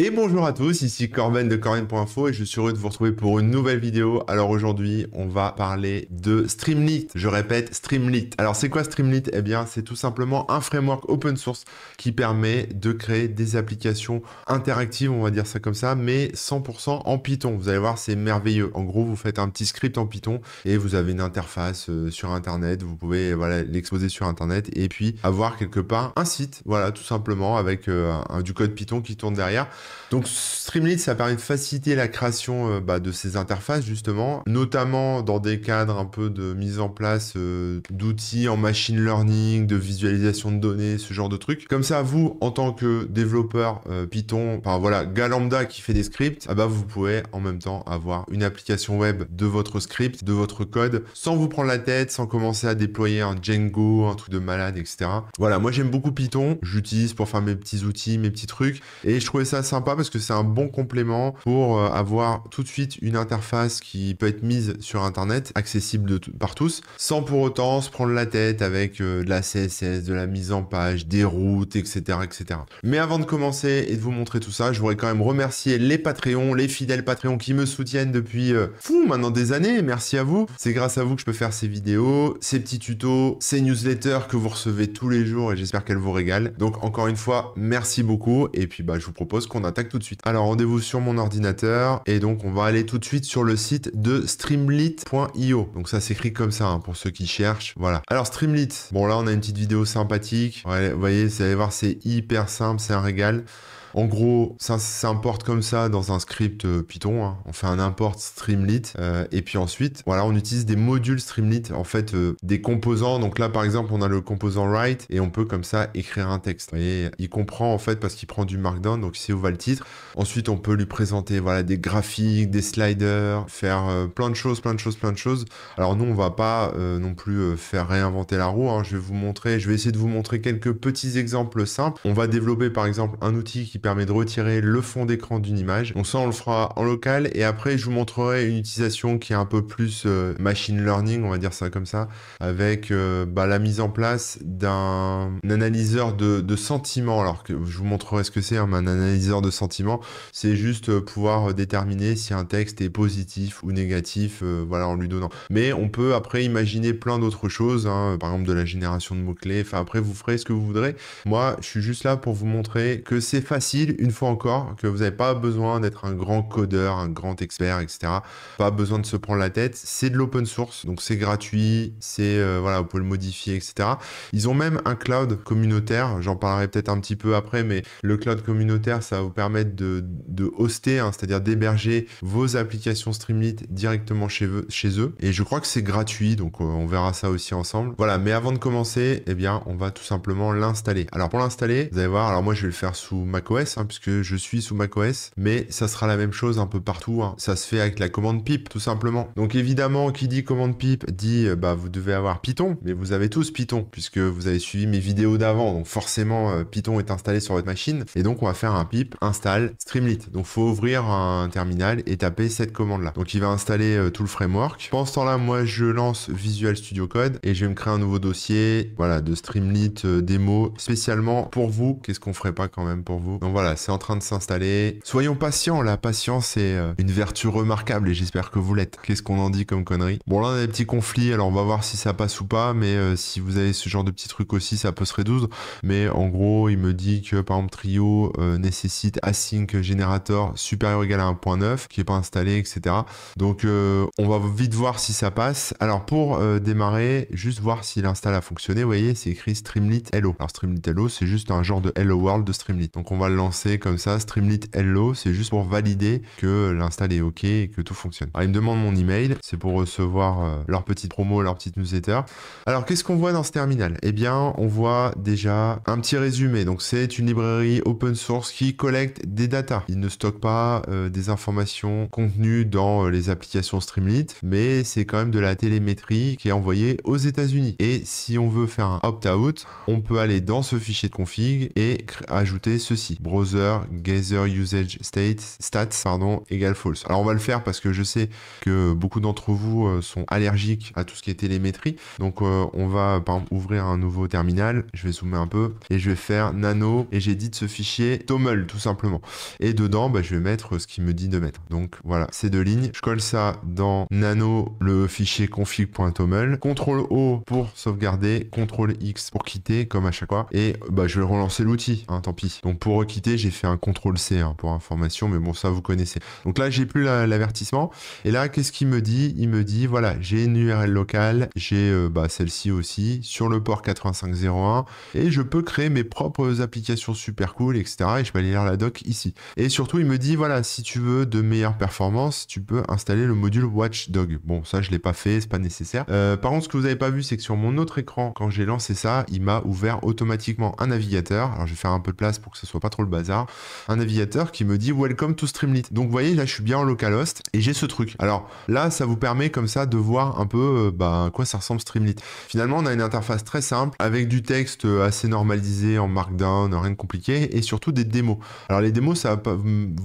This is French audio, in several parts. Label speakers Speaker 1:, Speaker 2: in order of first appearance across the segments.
Speaker 1: Et bonjour à tous, ici Corben de Corben.info et je suis heureux de vous retrouver pour une nouvelle vidéo. Alors aujourd'hui, on va parler de Streamlit. Je répète, Streamlit. Alors c'est quoi Streamlit Eh bien, c'est tout simplement un framework open source qui permet de créer des applications interactives, on va dire ça comme ça, mais 100% en Python. Vous allez voir, c'est merveilleux. En gros, vous faites un petit script en Python et vous avez une interface euh, sur Internet. Vous pouvez voilà l'exposer sur Internet et puis avoir quelque part un site, voilà, tout simplement avec euh, du code Python qui tourne derrière. Donc Streamlit, ça permet de faciliter la création euh, bah, de ces interfaces justement, notamment dans des cadres un peu de mise en place euh, d'outils en machine learning, de visualisation de données, ce genre de trucs. Comme ça, vous, en tant que développeur euh, Python, enfin voilà, Galambda qui fait des scripts, ah bah, vous pouvez en même temps avoir une application web de votre script, de votre code, sans vous prendre la tête, sans commencer à déployer un Django, un truc de malade, etc. Voilà, moi j'aime beaucoup Python, j'utilise pour faire mes petits outils, mes petits trucs, et je trouvais ça sympa parce que c'est un bon complément pour euh, avoir tout de suite une interface qui peut être mise sur Internet, accessible de par tous, sans pour autant se prendre la tête avec euh, de la CSS, de la mise en page, des routes, etc., etc. Mais avant de commencer et de vous montrer tout ça, je voudrais quand même remercier les patrons les fidèles patrons qui me soutiennent depuis euh, fou maintenant des années. Merci à vous. C'est grâce à vous que je peux faire ces vidéos, ces petits tutos, ces newsletters que vous recevez tous les jours et j'espère qu'elles vous régalent. Donc encore une fois, merci beaucoup et puis bah je vous propose qu'on on attaque tout de suite. Alors rendez-vous sur mon ordinateur et donc on va aller tout de suite sur le site de streamlit.io. Donc ça s'écrit comme ça hein, pour ceux qui cherchent. Voilà. Alors Streamlit, bon là on a une petite vidéo sympathique. vous voyez, vous allez voir, c'est hyper simple, c'est un régal. En gros, ça s'importe comme ça dans un script euh, Python. Hein. On fait un import Streamlit. Euh, et puis ensuite, voilà, on utilise des modules Streamlit, en fait, euh, des composants. Donc là, par exemple, on a le composant write et on peut comme ça écrire un texte. Vous il comprend en fait parce qu'il prend du markdown. Donc c'est où va le titre. Ensuite, on peut lui présenter voilà, des graphiques, des sliders, faire plein de choses, plein de choses, plein de choses. Alors nous, on va pas non plus faire réinventer la roue. Hein. Je vais vous montrer, je vais essayer de vous montrer quelques petits exemples simples. On va développer par exemple un outil qui permet de retirer le fond d'écran d'une image. Donc ça, on le fera en local. Et après, je vous montrerai une utilisation qui est un peu plus euh, machine learning, on va dire ça comme ça, avec euh, bah, la mise en place d'un analyseur de, de, sentiments. Alors que je vous montrerai ce que c'est, hein, un analyseur de sentiments, c'est juste euh, pouvoir déterminer si un texte est positif ou négatif, voilà, en lui donnant. Mais on peut après imaginer plein d'autres choses, hein, par exemple de la génération de mots-clés. Enfin, après, vous ferez ce que vous voudrez. Moi, je suis juste là pour vous montrer que c'est facile une fois encore, que vous n'avez pas besoin d'être un grand codeur, un grand expert, etc. Pas besoin de se prendre la tête. C'est de l'open source, donc c'est gratuit, c'est euh, voilà, vous pouvez le modifier, etc. Ils ont même un cloud communautaire, j'en parlerai peut-être un petit peu après, mais le cloud communautaire, ça va vous permettre de, de hoster, hein, c'est-à-dire d'héberger vos applications Streamlit directement chez eux, chez eux. Et je crois que c'est gratuit, donc euh, on verra ça aussi ensemble. Voilà, mais avant de commencer, eh bien, on va tout simplement l'installer. Alors pour l'installer, vous allez voir, alors moi je vais le faire sous macOS Hein, puisque je suis sous macOS, mais ça sera la même chose un peu partout. Hein. Ça se fait avec la commande pip, tout simplement. Donc évidemment, qui dit commande pip dit, euh, bah, vous devez avoir Python, mais vous avez tous Python, puisque vous avez suivi mes vidéos d'avant, donc forcément, euh, Python est installé sur votre machine, et donc on va faire un pip install Streamlit. Donc faut ouvrir un terminal et taper cette commande-là. Donc il va installer euh, tout le framework. Pendant ce temps-là, moi, je lance Visual Studio Code et je vais me créer un nouveau dossier, voilà, de Streamlit démo spécialement pour vous. Qu'est-ce qu'on ferait pas quand même pour vous voilà, c'est en train de s'installer. Soyons patients, la patience est euh, une vertu remarquable et j'espère que vous l'êtes. Qu'est-ce qu'on en dit comme connerie Bon là on a des petits conflits, alors on va voir si ça passe ou pas, mais euh, si vous avez ce genre de petits trucs aussi, ça peut se réduire. Mais en gros, il me dit que par exemple Trio euh, nécessite async générateur supérieur ou égal à 1.9 qui est pas installé, etc. Donc on va vite voir si ça passe. Alors pour démarrer, juste voir si l'install a fonctionné, vous voyez, c'est écrit Streamlit Hello. Alors Streamlit Hello, c'est juste un genre de Hello World de Streamlit. Donc on va le lancer comme ça, Streamlit Hello, c'est juste pour valider que l'install est OK et que tout fonctionne. Alors, ils me demande mon email, c'est pour recevoir euh, leur petite promo, leur petite newsletter. Alors, qu'est-ce qu'on voit dans ce terminal Eh bien, on voit déjà un petit résumé. Donc, c'est une librairie open source qui collecte des data. Il ne stocke pas euh, des informations contenues dans euh, les applications Streamlit, mais c'est quand même de la télémétrie qui est envoyée aux États-Unis. Et si on veut faire un opt-out, on peut aller dans ce fichier de config et ajouter ceci browser gather usage state, stats pardon, égale false. Alors on va le faire parce que je sais que beaucoup d'entre vous euh, sont allergiques à tout ce qui est télémétrie. Donc euh, on va par exemple, ouvrir un nouveau terminal, je vais zoomer un peu et je vais faire nano et j'édite ce fichier toml tout simplement. Et dedans, bah, je vais mettre ce qu'il me dit de mettre. Donc voilà, ces deux lignes. Je colle ça dans nano le fichier config.toml, CTRL O pour sauvegarder, CTRL X pour quitter comme à chaque fois et bah, je vais relancer l'outil, hein, tant pis. Donc pour quitter j'ai fait un contrôle C hein, pour information, mais bon, ça vous connaissez. Donc là, j'ai plus l'avertissement. Et là, qu'est-ce qu'il me dit Il me dit voilà, j'ai une URL locale, j'ai euh, bah, celle-ci aussi sur le port 8501 et je peux créer mes propres applications super cool, etc. Et je vais aller lire la doc ici. Et surtout, il me dit voilà, si tu veux de meilleures performances, tu peux installer le module Watchdog. Bon, ça, je l'ai pas fait, c'est pas nécessaire. Euh, par contre, ce que vous avez pas vu, c'est que sur mon autre écran, quand j'ai lancé ça, il m'a ouvert automatiquement un navigateur. Alors, je vais faire un peu de place pour que ce soit pas trop le bazar, un navigateur qui me dit Welcome to Streamlit. Donc vous voyez, là je suis bien en localhost et j'ai ce truc. Alors là, ça vous permet comme ça de voir un peu euh, bah, quoi ça ressemble Streamlit. Finalement, on a une interface très simple avec du texte euh, assez normalisé en Markdown, rien de compliqué et surtout des démos. Alors les démos, ça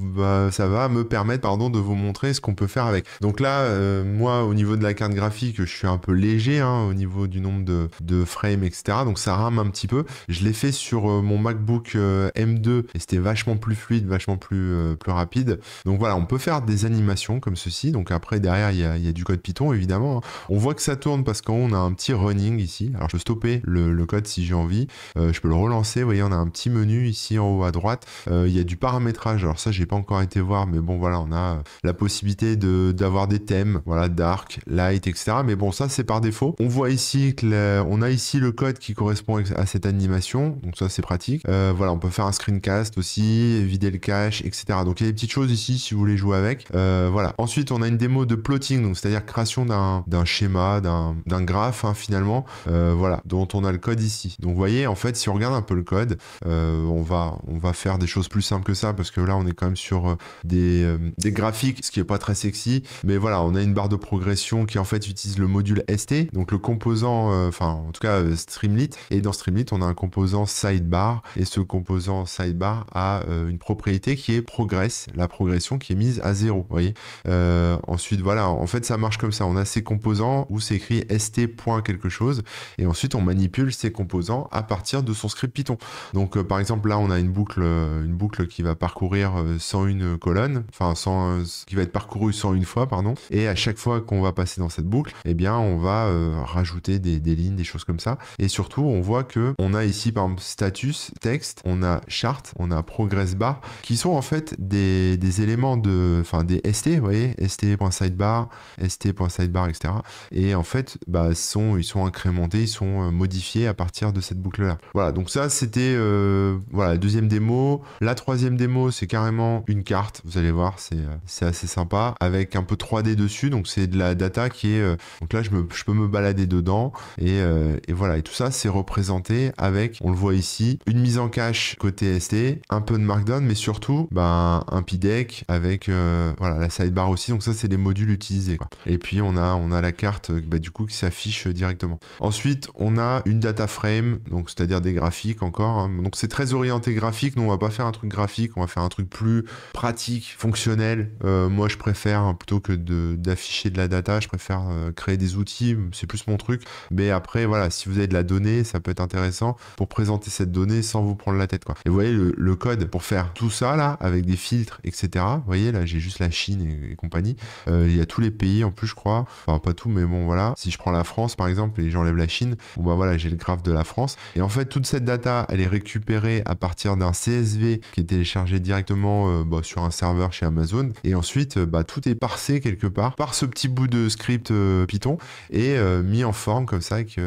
Speaker 1: va, ça va me permettre pardon, de vous montrer ce qu'on peut faire avec. Donc là, euh, moi au niveau de la carte graphique, je suis un peu léger hein, au niveau du nombre de, de frames, etc. Donc ça rame un petit peu. Je l'ai fait sur mon MacBook M2 et c'était vachement plus fluide, vachement plus, euh, plus rapide. Donc voilà, on peut faire des animations comme ceci. Donc après, derrière, il y a, du code Python, évidemment. Hein. On voit que ça tourne parce qu'on a un petit running ici. Alors je peux stopper le, code si j'ai envie. Euh, je peux le relancer. Vous voyez, on a un petit menu ici en haut à droite. Euh, il y a du paramétrage. Alors ça, j'ai pas encore été voir, mais bon, voilà, on a la possibilité d'avoir des thèmes, voilà, dark, light, etc. Mais bon, ça, c'est par défaut. On voit ici que on a ici le code qui correspond à cette animation. Donc ça, c'est pratique. voilà, on peut faire un screencast aussi, vider le cache, etc. Donc il y a des petites choses ici si vous voulez jouer avec. Euh, voilà. Ensuite, on a une démo de plotting, donc c'est-à-dire création d'un schéma, d'un graphe hein, finalement, euh, voilà, dont on a le code ici. Donc vous voyez, en fait, si on regarde un peu le code, euh, on, va, on va faire des choses plus simples que ça parce que là, on est quand même sur des, des graphiques, ce qui est pas très sexy. Mais voilà, on a une barre de progression qui en fait utilise le module ST, donc le composant, enfin en tout cas Streamlit. Et dans Streamlit, on a un composant sidebar et ce composant sidebar à euh, une propriété qui est progress la progression qui est mise à zéro. voyez euh, ensuite, voilà, en fait, ça marche comme ça. On a ces composants où c'est écrit st. quelque chose, et ensuite on manipule ces composants à partir de son script Python. Donc, euh, par exemple, là, on a une boucle, une boucle qui va parcourir 101 colonnes, enfin, sans qui va être parcourue 101 fois, pardon. Et à chaque fois qu'on va passer dans cette boucle, eh bien, on va rajouter des, lignes, des choses comme ça. Et surtout, on voit que on a ici, par exemple, status, texte, on a chart, on a Progress Bar, qui sont en fait des, éléments de, enfin des ST, vous voyez, st.sidebar, st.sidebar, etc. Et en fait, bah, sont, ils sont incrémentés, ils sont euh, modifiés à partir de cette boucle-là. Voilà, donc ça, c'était euh, voilà, la deuxième démo. La troisième démo, c'est carrément une carte, vous allez voir, c'est euh, assez sympa, avec un peu 3D dessus, donc c'est de la data qui est... donc là, je, je peux me balader dedans, et, et voilà, et tout ça, c'est représenté avec, on le voit ici, une mise en cache côté ST, un peu de Markdown, mais surtout ben un PDEC avec euh, voilà, la sidebar aussi. Donc ça, c'est les modules utilisés. Et puis on a, on a la carte euh, bah, du coup qui s'affiche directement. Ensuite, on a une data frame, donc c'est-à-dire des graphiques encore. Hein. Donc c'est très orienté graphique. Nous, on va pas faire un truc graphique, on va faire un truc plus pratique, fonctionnel. Euh, moi, je préfère hein, plutôt que d'afficher de, la data, je préfère créer des outils. C'est plus mon truc. Mais après, voilà, si vous avez de la donnée, ça peut être intéressant pour présenter cette donnée sans vous prendre la tête. Quoi. Et vous voyez, le, le, code pour faire tout ça là, avec des filtres, etc. Vous voyez, là, j'ai juste la Chine et, compagnie. Euh, il y a tous les pays en plus, je crois. Enfin, pas tout, mais bon, voilà. Si je prends la France, par exemple, et j'enlève la Chine, bon, bah voilà, j'ai le graphe de la France. Et en fait, toute cette data, elle est récupérée à partir d'un CSV qui est téléchargé directement euh, bah, sur un serveur chez Amazon. Et ensuite, euh, bah, tout est parsé quelque part par ce petit bout de script Python et mis en forme comme ça avec,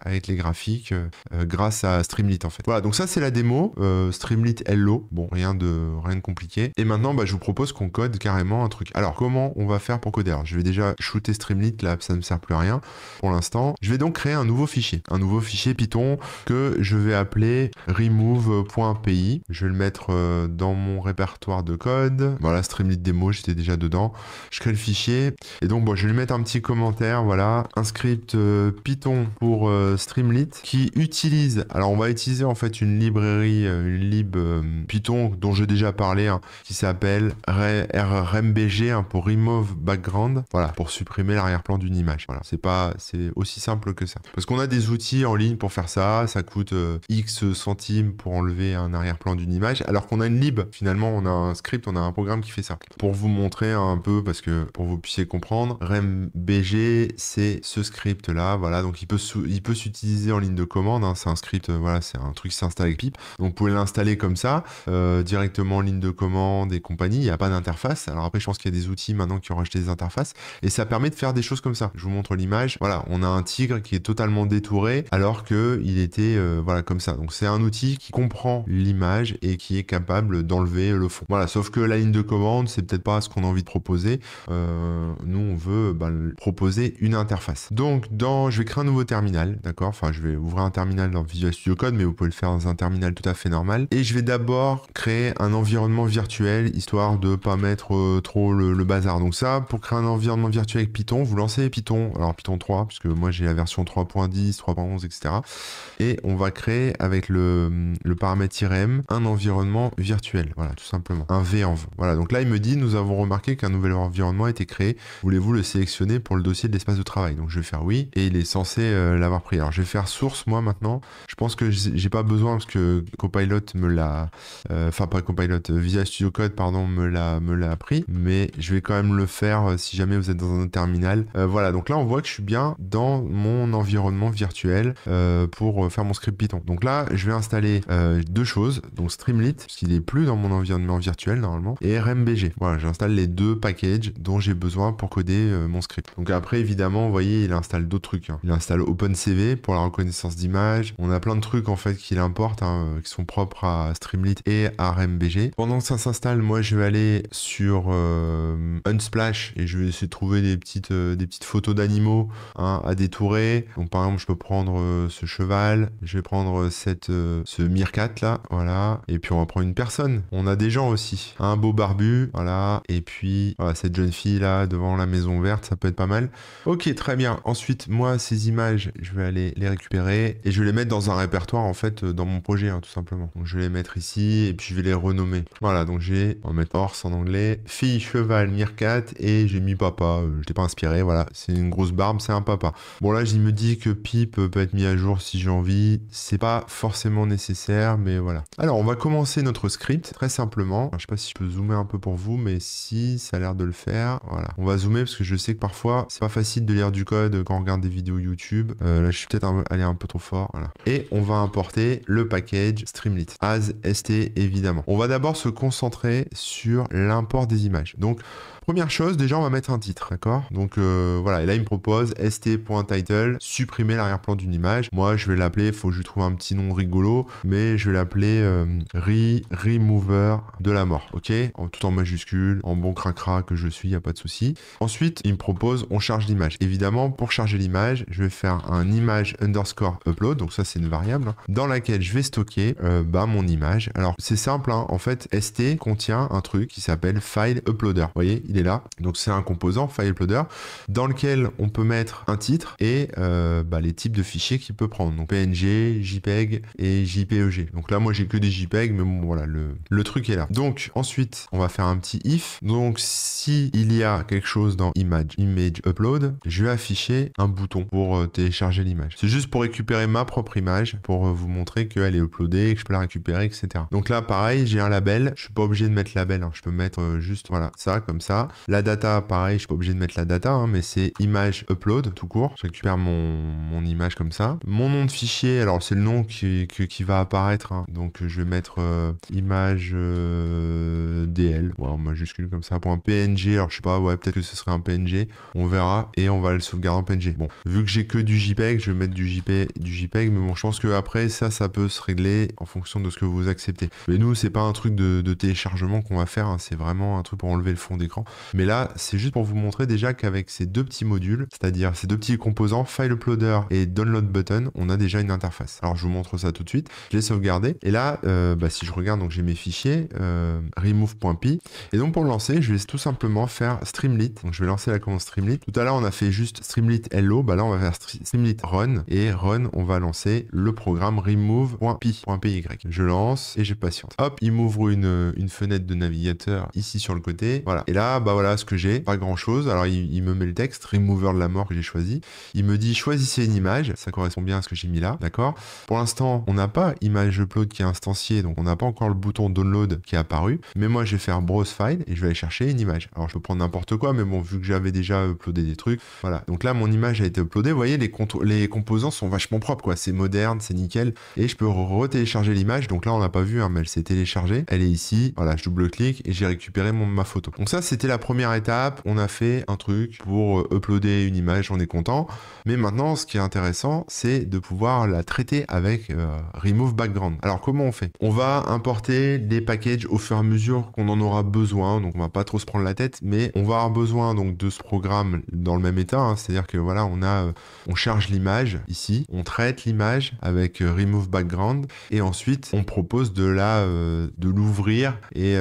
Speaker 1: avec les graphiques grâce à Streamlit, en fait. Voilà, donc ça, c'est la démo. Streamlit, hello. Bon, rien de, rien de compliqué. Et maintenant, bah, je vous propose qu'on code carrément un truc. Alors, comment on va faire pour coder je vais déjà shooter Streamlit, là, ça ne sert plus à rien pour l'instant. Je vais donc créer un nouveau fichier, un nouveau fichier Python que je vais appeler remove.py. Je vais le mettre euh, dans mon répertoire de code. Voilà, Streamlit démo, j'étais déjà dedans. Je crée le fichier. Et donc, bon, je vais lui mettre un petit commentaire, voilà, un script euh, Python pour euh, Streamlit qui utilise, alors on va utiliser en fait une librairie, une lib Python dont j'ai déjà parlé, hein, qui s'appelle RMBG hein, pour Remove Background, voilà, pour supprimer l'arrière-plan d'une image. Voilà, c'est pas, c'est aussi simple que ça. Parce qu'on a des outils en ligne pour faire ça, ça coûte euh, X centimes pour enlever un arrière-plan d'une image, alors qu'on a une lib. Finalement, on a un script, on a un programme qui fait ça. Pour vous montrer un peu, parce que pour vous puissiez comprendre, rmbg c'est ce script-là, voilà, donc il peut, il peut s'utiliser en ligne de commande, hein. c'est un script, euh, voilà, c'est un truc qui s'installe avec pip Donc vous pouvez l'installer comme ça, euh, directement ligne de commande et compagnie, il n'y a pas d'interface. Alors après, je pense qu'il y a des outils maintenant qui ont racheté des interfaces, et ça permet de faire des choses comme ça. Je vous montre l'image, voilà, on a un tigre qui est totalement détouré, alors que il était euh, voilà comme ça. Donc c'est un outil qui comprend l'image et qui est capable d'enlever le fond. Voilà, sauf que la ligne de commande, c'est peut-être pas ce qu'on a envie de proposer. Euh, nous, on veut bah, proposer une interface. Donc dans, je vais créer un nouveau terminal, d'accord Enfin, je vais ouvrir un terminal dans Visual Studio Code, mais vous pouvez le faire dans un terminal tout à fait normal. Et je vais d'abord créer un environnement virtuel, histoire de pas mettre euh, trop le, bazar. Donc ça, pour créer un environnement virtuel avec Python, vous lancez Python, alors Python 3, puisque moi j'ai la version 3.10, 3.11, etc. Et on va créer avec le, paramètre IRM e un environnement virtuel, voilà, tout simplement. Un VENV. E voilà, donc là il me dit, nous avons remarqué qu'un nouvel environnement a été créé. Voulez-vous le sélectionner pour le dossier de l'espace de travail Donc je vais faire oui, et il est censé euh, l'avoir pris. Alors je vais faire source, moi maintenant. Je pense que j'ai pas besoin, parce que Copilot me l'a euh, enfin pas Copilot, euh, Visual Studio Code pardon me l'a me l'a appris, mais je vais quand même le faire euh, si jamais vous êtes dans un terminal. voilà, donc là on voit que je suis bien dans mon environnement virtuel pour faire mon script Python. Donc là, je vais installer deux choses, donc Streamlit puisqu'il qu'il n'est plus dans mon environnement virtuel normalement, et RMBG. Voilà, j'installe les deux packages dont j'ai besoin pour coder mon script. Donc après, évidemment, vous voyez, il installe d'autres trucs. Hein. Il installe OpenCV pour la reconnaissance d'image. On a plein de trucs en fait qu'il importe, hein, qui sont propres à Streamlit et à RMBG. Pendant que ça s'installe, moi je vais aller sur euh, Unsplash et je vais essayer de trouver des petites, euh, des petites photos d'animaux hein, à détourer. Donc par exemple, je peux prendre euh, ce cheval, je vais prendre cette, ce meerkat là, voilà. Et puis on va prendre une personne. On a des gens aussi. Un beau barbu, voilà. Et puis cette jeune fille là devant la maison verte, ça peut être pas mal. Ok, très bien. Ensuite, moi, ces images, je vais aller les récupérer et je vais les mettre dans un répertoire en fait dans mon projet, hein, tout simplement. je vais les mettre ici et puis je vais les renommer. Voilà, donc j'ai, on va mettre horse en anglais, fille, cheval, mircat et j'ai mis papa. Euh, je pas inspiré, voilà. C'est une grosse barbe, c'est un papa. Bon là, il me dit que pipe peut être mis à jour si j'ai envie. C'est pas forcément nécessaire, mais voilà. Alors, on va commencer notre script très simplement. je sais pas si je peux zoomer un peu pour vous, mais si ça a l'air de le faire, voilà. On va zoomer parce que je sais que parfois c'est pas facile de lire du code quand on regarde des vidéos YouTube. Euh, là, je suis peut-être allé un peu trop fort. Voilà. Et on va importer le package Streamlit as ST évidemment. On va d'abord se concentrer sur l'import des images. Donc Première chose, déjà, on va mettre un titre, d'accord Donc euh, voilà, et là, il me propose st.title, supprimer l'arrière-plan d'une image. Moi, je vais l'appeler, faut que je trouve un petit nom rigolo, mais je vais l'appeler euh, re remover de la mort, ok en, Tout en majuscule, en bon cracra que je suis, il n'y a pas de souci. Ensuite, il me propose, on charge l'image. Évidemment, pour charger l'image, je vais faire un image underscore upload, donc ça, c'est une variable, hein, dans laquelle je vais stocker euh, bah, mon image. Alors, c'est simple, hein. en fait, st contient un truc qui s'appelle file uploader. Vous voyez, il est là. Donc c'est un composant file uploader dans lequel on peut mettre un titre et euh, bah, les types de fichiers qu'il peut prendre. Donc PNG, JPEG et JPEG. Donc là moi j'ai que des JPEG mais bon voilà le, le truc est là. Donc ensuite on va faire un petit if. Donc si il y a quelque chose dans image, image upload, je vais afficher un bouton pour euh, télécharger l'image. C'est juste pour récupérer ma propre image pour euh, vous montrer qu'elle est uploadée, que je peux la récupérer, etc. Donc là pareil j'ai un label. Je suis pas obligé de mettre label. Hein. Je peux mettre juste voilà ça comme ça la data, pareil, je suis pas obligé de mettre la data, hein, mais c'est image upload, tout court. Je récupère mon, image comme ça. Mon nom de fichier, alors c'est le nom qui, va apparaître. Hein. Donc je vais mettre euh, image euh, DL, en majuscule comme ça, pour PNG. Alors je sais pas, ouais, peut-être que ce serait un PNG. On verra et on va le sauvegarder en PNG. Bon, vu que j'ai que du JPEG, je vais mettre du JPEG, du JPEG, mais bon, je pense que après ça, ça peut se régler en fonction de ce que vous acceptez. Mais nous, c'est pas un truc de, téléchargement qu'on va faire, hein. c'est vraiment un truc pour enlever le fond d'écran. Mais là, c'est juste pour vous montrer déjà qu'avec ces deux petits modules, c'est-à-dire ces deux petits composants, File Uploader et Download Button, on a déjà une interface. Alors, je vous montre ça tout de suite. Je l'ai sauvegardé. Et là, euh, bah, si je regarde, donc j'ai mes fichiers, euh, remove.py. Et donc, pour le lancer, je vais tout simplement faire Streamlit. Donc, je vais lancer la commande Streamlit. Tout à l'heure, on a fait juste Streamlit Hello. Bah là, on va faire Streamlit Run. Et Run, on va lancer le programme remove.py. Je lance et j'ai patiente. Hop, il m'ouvre une, une fenêtre de navigateur ici sur le côté. Voilà. Et là, bah voilà ce que j'ai, pas grand chose. Alors il, me met le texte, remover de la mort que j'ai choisi. Il me dit choisissez une image, ça correspond bien à ce que j'ai mis là, d'accord Pour l'instant, on n'a pas image upload qui est instancié, donc on n'a pas encore le bouton download qui est apparu. Mais moi je vais faire browse file et je vais aller chercher une image. Alors je peux prendre n'importe quoi, mais bon, vu que j'avais déjà uploadé des trucs, voilà. Donc là mon image a été uploadée, vous voyez les, les composants sont vachement propres quoi, c'est moderne, c'est nickel. Et je peux re-télécharger l'image, donc là on n'a pas vu, hein, mais elle s'est téléchargée, elle est ici, voilà, je double-clique et j'ai récupéré mon, ma photo. Donc ça c'était la première étape, on a fait un truc pour euh, uploader une image, on est content. Mais maintenant, ce qui est intéressant, c'est de pouvoir la traiter avec euh, Remove Background. Alors comment on fait On va importer des packages au fur et à mesure qu'on en aura besoin, donc on va pas trop se prendre la tête, mais on va avoir besoin donc de ce programme dans le même état, hein. c'est-à-dire que voilà, on a, euh, on charge l'image ici, on traite l'image avec Remove Background, et ensuite on propose de la, de l'ouvrir et,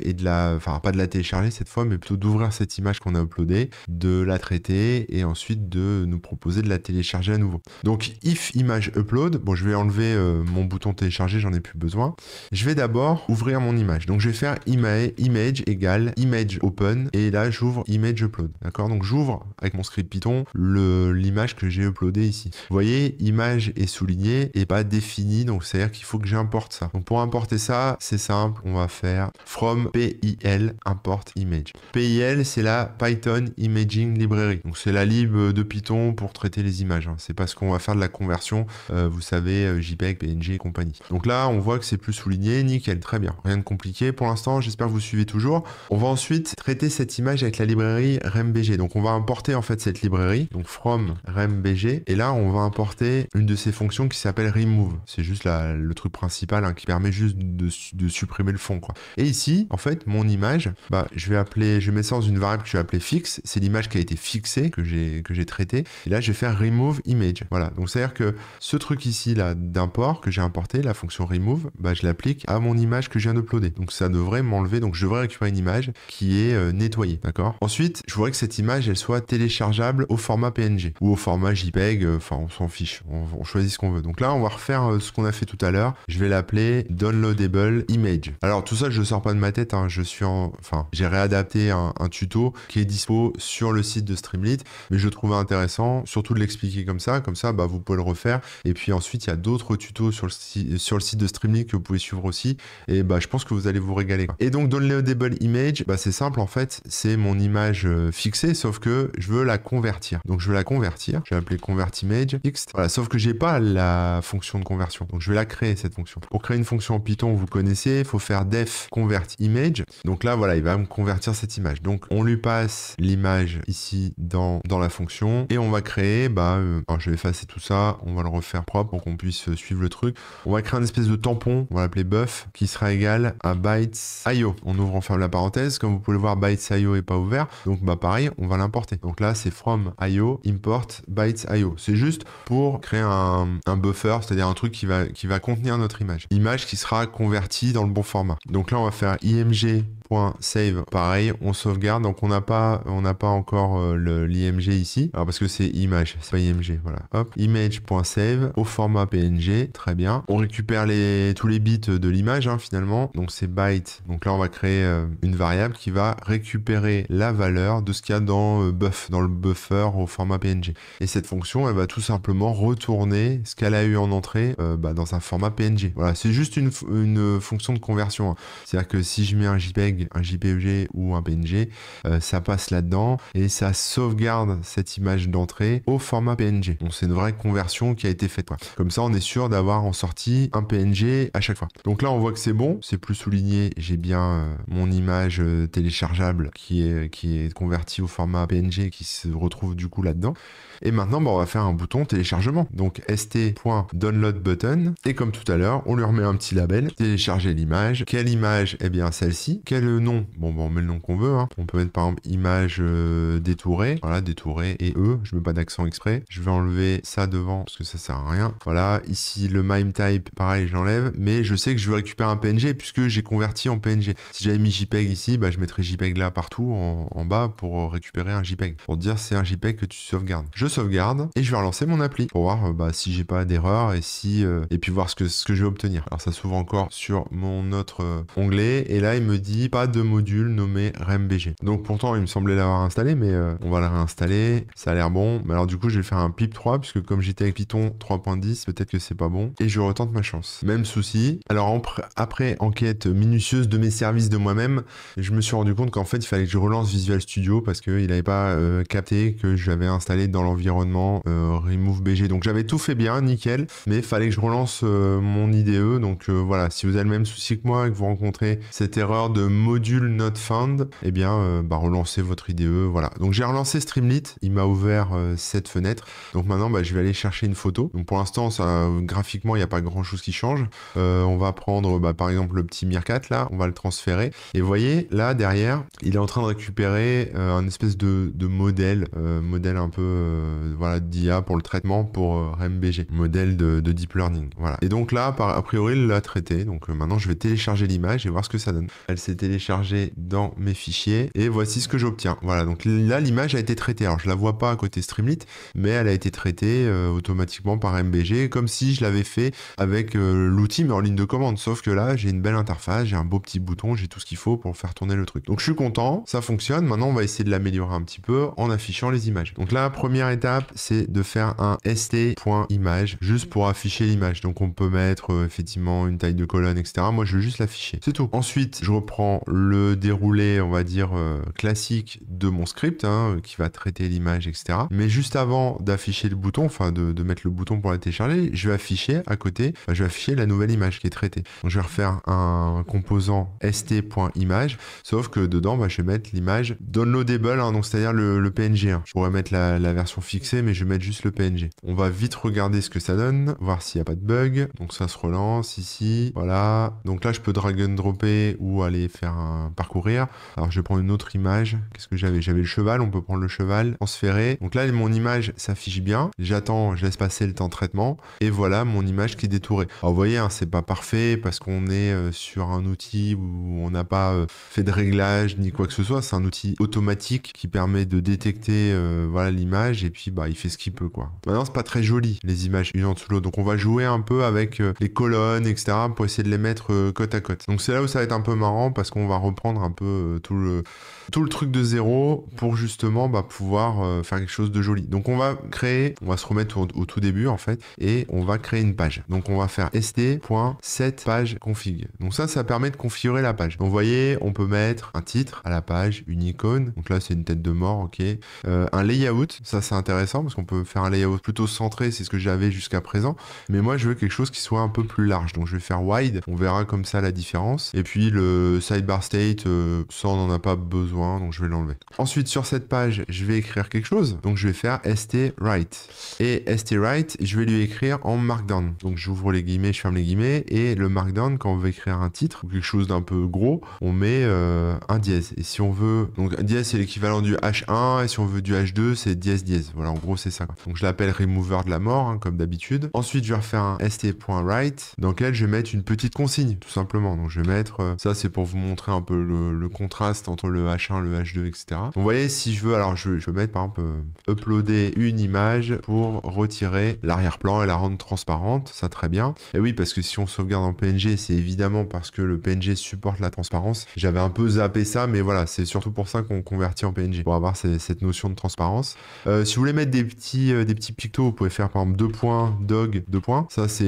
Speaker 1: et de la, enfin pas de la télécharger cette fois, mais plutôt d'ouvrir cette image qu'on a uploadée, de la traiter et ensuite de nous proposer de la télécharger à nouveau. Donc if image upload, bon je vais enlever euh, mon bouton télécharger, j'en ai plus besoin. Je vais d'abord ouvrir mon image. Donc je vais faire image image égale image open et là j'ouvre image upload. D'accord Donc j'ouvre avec mon script Python l'image que j'ai uploadée ici. Vous voyez, image est soulignée et pas définie, donc c'est-à-dire qu'il faut que j'importe ça. Donc pour importer ça, c'est simple, on va faire from pil import image. PIL, c'est la Python Imaging Library. Donc c'est la lib euh, de Python pour traiter les images. Hein. C'est parce qu'on va faire de la conversion, euh, vous savez, euh, JPEG, PNG et compagnie. Donc là, on voit que c'est plus souligné, nickel, très bien. Rien de compliqué pour l'instant, j'espère que vous suivez toujours. On va ensuite traiter cette image avec la librairie REMBG. Donc on va importer en fait cette librairie, donc from REMBG, et là on va importer une de ces fonctions qui s'appelle remove. C'est juste le truc principal hein, qui permet juste de, supprimer le fond. Quoi. Et ici, en fait, mon image, bah, je vais appeler mets, je mets ça dans une variable que je vais appeler fixe. C'est l'image qui a été fixée, que j'ai, que j'ai traitée. Et là, je vais faire remove image. Voilà. Donc, c'est-à-dire que ce truc ici, là, d'import que j'ai importé, la fonction remove, bah, je l'applique à mon image que je viens d'uploader. Donc, ça devrait m'enlever. Donc, je devrais récupérer une image qui est euh, nettoyée. D'accord? Ensuite, je voudrais que cette image, elle soit téléchargeable au format PNG ou au format JPEG. Euh, enfin, on s'en fiche. On, choisit ce qu'on veut. Donc là, on va refaire euh, ce qu'on a fait tout à l'heure. Je vais l'appeler downloadable image. Alors, tout ça, je le sors pas de ma tête. Hein. Je suis en, enfin, j'ai réadapté un, tuto qui est dispo sur le site de Streamlit. Mais je trouvais intéressant surtout de l'expliquer comme ça. Comme ça, bah, vous pouvez le refaire. Et puis ensuite, il y a d'autres tutos sur le, sur le site de Streamlit que vous pouvez suivre aussi. Et bah, je pense que vous allez vous régaler. Et donc, Double Image, bah, c'est simple en fait. C'est mon image euh, fixée, sauf que je veux la convertir. Donc, je veux la convertir. Je vais appeler Convert Image Fixed. sauf que j'ai pas la fonction de conversion. Donc, je vais la créer cette fonction. Pour créer une fonction en Python, vous connaissez, il faut faire def convert image. Donc là, voilà, il va me convertir cette image. Donc on lui passe l'image ici dans, dans la fonction et on va créer, bah, euh, je vais effacer tout ça, on va le refaire propre pour qu'on puisse euh, suivre le truc. On va créer un espèce de tampon, on va l'appeler buff, qui sera égal à io On ouvre ferme la parenthèse, comme vous pouvez le voir, io est pas ouvert, donc bah pareil, on va l'importer. Donc là c'est from io import bytes io C'est juste pour créer un, buffer, c'est-à-dire un truc qui va, qui va contenir notre image. Image qui sera convertie dans le bon format. Donc là on va faire img.save pareil on sauvegarde. Donc on n'a pas, on n'a pas encore euh, l'IMG ici. parce que c'est image, c'est pas IMG. Voilà. Hop, image.save au format PNG. Très bien. On récupère les, tous les bits de l'image hein, finalement. Donc c'est byte. Donc là on va créer euh, une variable qui va récupérer la valeur de ce qu'il y a dans euh, buff, dans le buffer au format PNG. Et cette fonction, elle va tout simplement retourner ce qu'elle a eu en entrée bah, dans un format PNG. Voilà, c'est juste une, fonction de conversion. Hein. C'est-à-dire que si je mets un JPEG, un JPEG ou un PNG, euh, ça passe là-dedans et ça sauvegarde cette image d'entrée au format PNG. Donc c'est une vraie conversion qui a été faite. Comme ça, on est sûr d'avoir en sortie un PNG à chaque fois. Donc là, on voit que c'est bon, c'est plus souligné. J'ai bien euh, mon image euh, téléchargeable qui est, qui est convertie au format PNG qui se retrouve du coup là-dedans. Et maintenant, bah, on va faire un bouton téléchargement. Donc st.download button. Et comme tout à l'heure, on lui remet un petit label. Télécharger l'image. Quelle image Eh bien, celle-ci. Quel nom Bon, bon, bah, on met le nom qu'on Hein. On peut mettre par exemple image euh, détouré. détourée. Voilà, détourée et E. Je mets pas d'accent exprès. Je vais enlever ça devant parce que ça sert à rien. Voilà, ici le mime type, pareil, j'enlève. Mais je sais que je veux récupérer un PNG puisque j'ai converti en PNG. Si j'avais mis JPEG ici, bah, je mettrais JPEG là partout en, bas pour euh, récupérer un JPEG. Pour dire c'est un JPEG que tu sauvegardes. Je sauvegarde et je vais relancer mon appli pour voir bah, si j'ai pas d'erreur et si euh, et puis voir ce que, ce que je vais obtenir. Alors ça s'ouvre encore sur mon autre onglet et là il me dit pas de module nommé mbg Donc pourtant, il me semblait l'avoir installé, mais euh, on va la réinstaller. Ça a l'air bon. Mais alors du coup, je vais faire un pip 3, puisque comme j'étais avec Python 3.10, peut-être que c'est pas bon. Et je retente ma chance. Même souci. Alors après enquête minutieuse de mes services de moi-même, je me suis rendu compte qu'en fait, il fallait que je relance Visual Studio parce qu'il n'avait pas euh, capté que j'avais installé dans l'environnement euh, Remove BG. Donc j'avais tout fait bien, nickel, mais il fallait que je relance mon IDE. Donc voilà, si vous avez le même souci que moi et que vous rencontrez cette erreur de module not found, eh bien, euh, bah, relancer votre IDE. Voilà. Donc j'ai relancé Streamlit, il m'a ouvert euh, cette fenêtre. Donc maintenant, bah, je vais aller chercher une photo. Donc pour l'instant, graphiquement, il n'y a pas grand chose qui change. Euh, on va prendre bah, par exemple le petit Mircat là, on va le transférer. Et vous voyez, là derrière, il est en train de récupérer un espèce de, de modèle, modèle un peu voilà, d'IA pour le traitement pour RMBG, modèle de, deep learning. Voilà. Et donc là, par, a priori, il l'a traité. Donc maintenant, je vais télécharger l'image et voir ce que ça donne. Elle s'est téléchargée dans mes et voici ce que j'obtiens. Voilà, donc là l'image a été traitée. Alors je la vois pas à côté Streamlit, mais elle a été traitée euh, automatiquement par MBG comme si je l'avais fait avec euh, l'outil mais en ligne de commande. Sauf que là j'ai une belle interface, j'ai un beau petit bouton, j'ai tout ce qu'il faut pour faire tourner le truc. Donc je suis content, ça fonctionne. Maintenant on va essayer de l'améliorer un petit peu en affichant les images. Donc la première étape c'est de faire un st.image juste pour afficher l'image. Donc on peut mettre euh, effectivement une taille de colonne, etc. Moi je veux juste l'afficher. C'est tout. Ensuite je reprends le déroulé, on va dire, euh, classique de mon script, hein, qui va traiter l'image, etc. Mais juste avant d'afficher le bouton, enfin de, mettre le bouton pour la télécharger, je vais afficher à côté, je vais afficher la nouvelle image qui est traitée. Donc je vais refaire un composant st.image, sauf que dedans, bah, je vais mettre l'image downloadable, hein, donc c'est-à-dire le, PNG. Hein. Je pourrais mettre la, la, version fixée, mais je vais mettre juste le PNG. On va vite regarder ce que ça donne, voir s'il n'y a pas de bug. Donc ça se relance ici, voilà. Donc là, je peux drag and dropper ou aller faire un parcourir. Alors, je vais prendre une autre image. Qu'est-ce que j'avais J'avais le cheval, on peut prendre le cheval, transférer. Donc là, mon image s'affiche bien. J'attends, je laisse passer le temps de traitement. Et voilà mon image qui est détourée. Alors vous voyez, hein, c'est pas parfait parce qu'on est euh, sur un outil où on n'a pas euh, fait de réglage ni quoi que ce soit. C'est un outil automatique qui permet de détecter euh, voilà l'image et puis bah il fait ce qu'il peut quoi. Maintenant c'est pas très joli les images une en dessous Donc on va jouer un peu avec les colonnes etc pour essayer de les mettre côte à côte. Donc c'est là où ça va être un peu marrant parce qu'on va reprendre un peu tout le tout le truc de zéro pour justement bah, pouvoir euh, faire quelque chose de joli. Donc on va créer, on va se remettre au, tout début en fait, et on va créer une page. Donc on va faire page config. Donc ça, ça permet de configurer la page. Donc vous voyez, on peut mettre un titre à la page, une icône. Donc là, c'est une tête de mort, ok. Euh, un layout, ça c'est intéressant parce qu'on peut faire un layout plutôt centré, c'est ce que j'avais jusqu'à présent. Mais moi, je veux quelque chose qui soit un peu plus large. Donc je vais faire wide, on verra comme ça la différence. Et puis le sidebar state, euh, ça on n'en a pas besoin donc je vais l'enlever. Ensuite, sur cette page, je vais écrire quelque chose. Donc je vais faire stWrite. Et stWrite, je vais lui écrire en markdown. Donc j'ouvre les guillemets, je ferme les guillemets. Et le markdown, quand on veut écrire un titre ou quelque chose d'un peu gros, on met euh, un dièse. Et si on veut... Donc un dièse, c'est l'équivalent du H1. Et si on veut du H2, c'est dièse dièse. Voilà, en gros, c'est ça. Donc je l'appelle remover de la mort, hein, comme d'habitude. Ensuite, je vais refaire un st.write dans lequel je vais mettre une petite consigne, tout simplement. Donc je vais mettre... Euh, ça, c'est pour vous montrer un peu le, le contraste entre le H1 le H2, etc. vous voyez, si je veux, alors je, je mettre par exemple euh, uploader une image pour retirer l'arrière-plan et la rendre transparente, ça très bien. Et oui, parce que si on sauvegarde en PNG, c'est évidemment parce que le PNG supporte la transparence. J'avais un peu zappé ça, mais voilà, c'est surtout pour ça qu'on convertit en PNG, pour avoir cette notion de transparence. Euh, si vous voulez mettre des petits, euh, des petits pictos, vous pouvez faire par exemple deux points, dog, deux points. Ça, c'est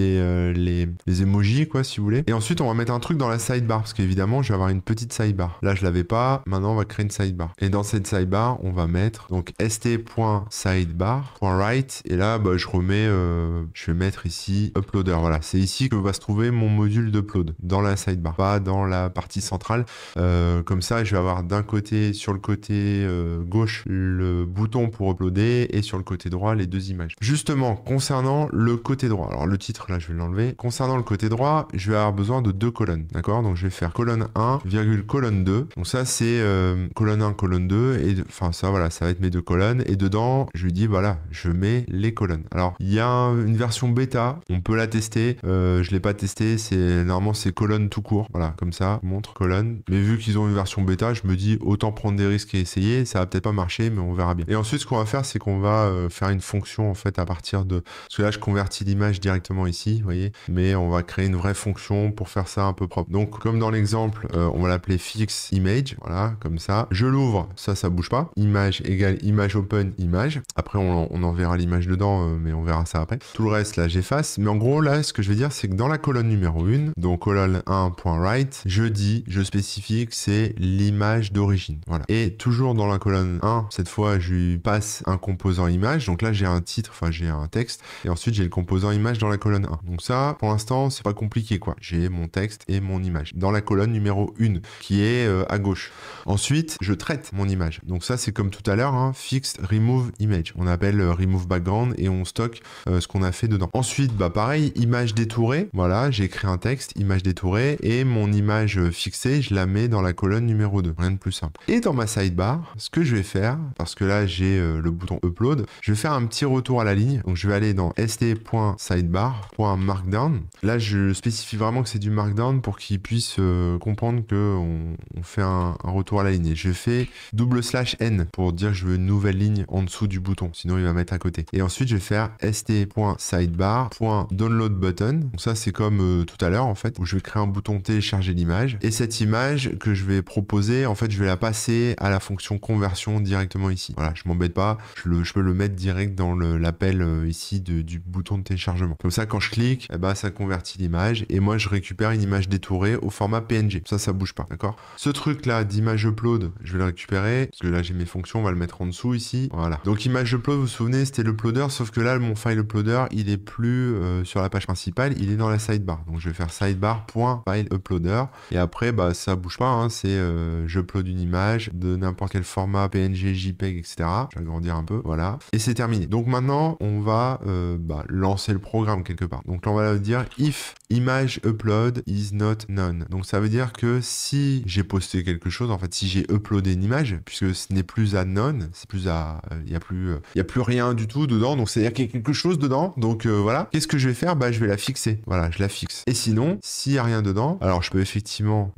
Speaker 1: les, les emojis, quoi, si vous voulez. Et ensuite, on va mettre un truc dans la sidebar, parce qu'évidemment, je vais avoir une petite sidebar. Là, je l'avais pas. Maintenant, on va créer une sidebar. Et dans cette sidebar, on va mettre donc st.sidebar.write. Et là, bah, je remets, euh, je vais mettre ici uploader. Voilà, c'est ici que va se trouver mon module d'upload dans la sidebar, pas dans la partie centrale. Euh, comme ça, je vais avoir d'un côté, sur le côté euh, gauche, le bouton pour uploader et sur le côté droit, les deux images. Justement, concernant le côté droit, alors le titre là, je vais l'enlever. Concernant le côté droit, je vais avoir besoin de deux colonnes, d'accord Donc je vais faire colonne 1, virgule colonne 2. Donc ça, c'est euh, colonne 1, colonne 2, et enfin ça voilà, ça va être mes deux colonnes, et dedans je lui dis voilà, je mets les colonnes. Alors il y a une version bêta, on peut la tester, euh, je l'ai pas testé, c'est normalement c'est colonne tout court, voilà comme ça, montre colonne, mais vu qu'ils ont une version bêta, je me dis autant prendre des risques et essayer, ça va peut-être pas marcher, mais on verra bien. Et ensuite ce qu'on va faire, c'est qu'on va euh, faire une fonction en fait à partir de, parce que là je convertis l'image directement ici, vous voyez, mais on va créer une vraie fonction pour faire ça un peu propre. Donc comme dans l'exemple, on va l'appeler fix image, voilà comme ça je l'ouvre, ça, ça bouge pas. Image égale image open image. Après, on, en verra l'image dedans, euh, mais on verra ça après. Tout le reste, là, j'efface. Mais en gros, là, ce que je vais dire, c'est que dans la colonne numéro 1, donc colonne 1.write, je dis, je spécifie que c'est l'image d'origine. Voilà. Et toujours dans la colonne 1, cette fois, je lui passe un composant image. Donc là, j'ai un titre, enfin, j'ai un texte. Et ensuite, j'ai le composant image dans la colonne 1. Donc ça, pour l'instant, c'est pas compliqué, quoi. J'ai mon texte et mon image dans la colonne numéro 1, qui est euh, à gauche. Ensuite, je traite mon image. Donc ça, c'est comme tout à l'heure, hein, fixed remove image. On appelle euh, remove background et on stocke euh, ce qu'on a fait dedans. Ensuite, bah pareil, image détourée. Voilà, j'ai un texte, image détourée, et mon image euh, fixée, je la mets dans la colonne numéro 2. Rien de plus simple. Et dans ma sidebar, ce que je vais faire, parce que là, j'ai le bouton upload, je vais faire un petit retour à la ligne. Donc je vais aller dans st.sidebar.markdown. Là, je spécifie vraiment que c'est du markdown pour qu'ils puissent comprendre que on fait un retour à la ligne. Je fais double slash N pour dire que je veux une nouvelle ligne en dessous du bouton. Sinon, il va mettre à côté. Et ensuite, je vais faire st.sidebar.downloadButton. Donc ça, c'est comme euh, tout à l'heure, en fait, où je vais créer un bouton télécharger l'image. Et cette image que je vais proposer, en fait, je vais la passer à la fonction conversion directement ici. Voilà, je m'embête pas. Je, peux le mettre direct dans l'appel euh, ici du bouton de téléchargement. Comme ça, quand je clique, bah ça convertit l'image. Et moi, je récupère une image détourée au format PNG. Ça, ça bouge pas, d'accord Ce truc-là d'image upload je vais le récupérer. Parce que là, j'ai mes fonctions, on va le mettre en dessous ici. Voilà. Donc image upload, vous vous souvenez, c'était l'uploader. Sauf que là, mon file uploader, il est plus euh, sur la page principale, il est dans la sidebar. Donc je vais faire uploader. Et après, bah ça bouge pas. Hein. c'est euh, je upload une image de n'importe quel format, PNG, JPEG, etc. Je vais agrandir un peu. Voilà. Et c'est terminé. Donc maintenant, on va euh, bah, lancer le programme quelque part. Donc là, on va dire if image upload is not none. Donc ça veut dire que si j'ai posté quelque chose, en fait, si j'ai uploader une image, puisque ce n'est plus à non, c'est plus à, euh, il n'y a plus, euh, il y a plus rien du tout dedans, donc c'est-à-dire qu'il y a quelque chose dedans, donc euh, voilà. Qu'est-ce que je vais faire Bah, je vais la fixer. Voilà, je la fixe. Et sinon, s'il n'y a rien dedans, alors je peux effectivement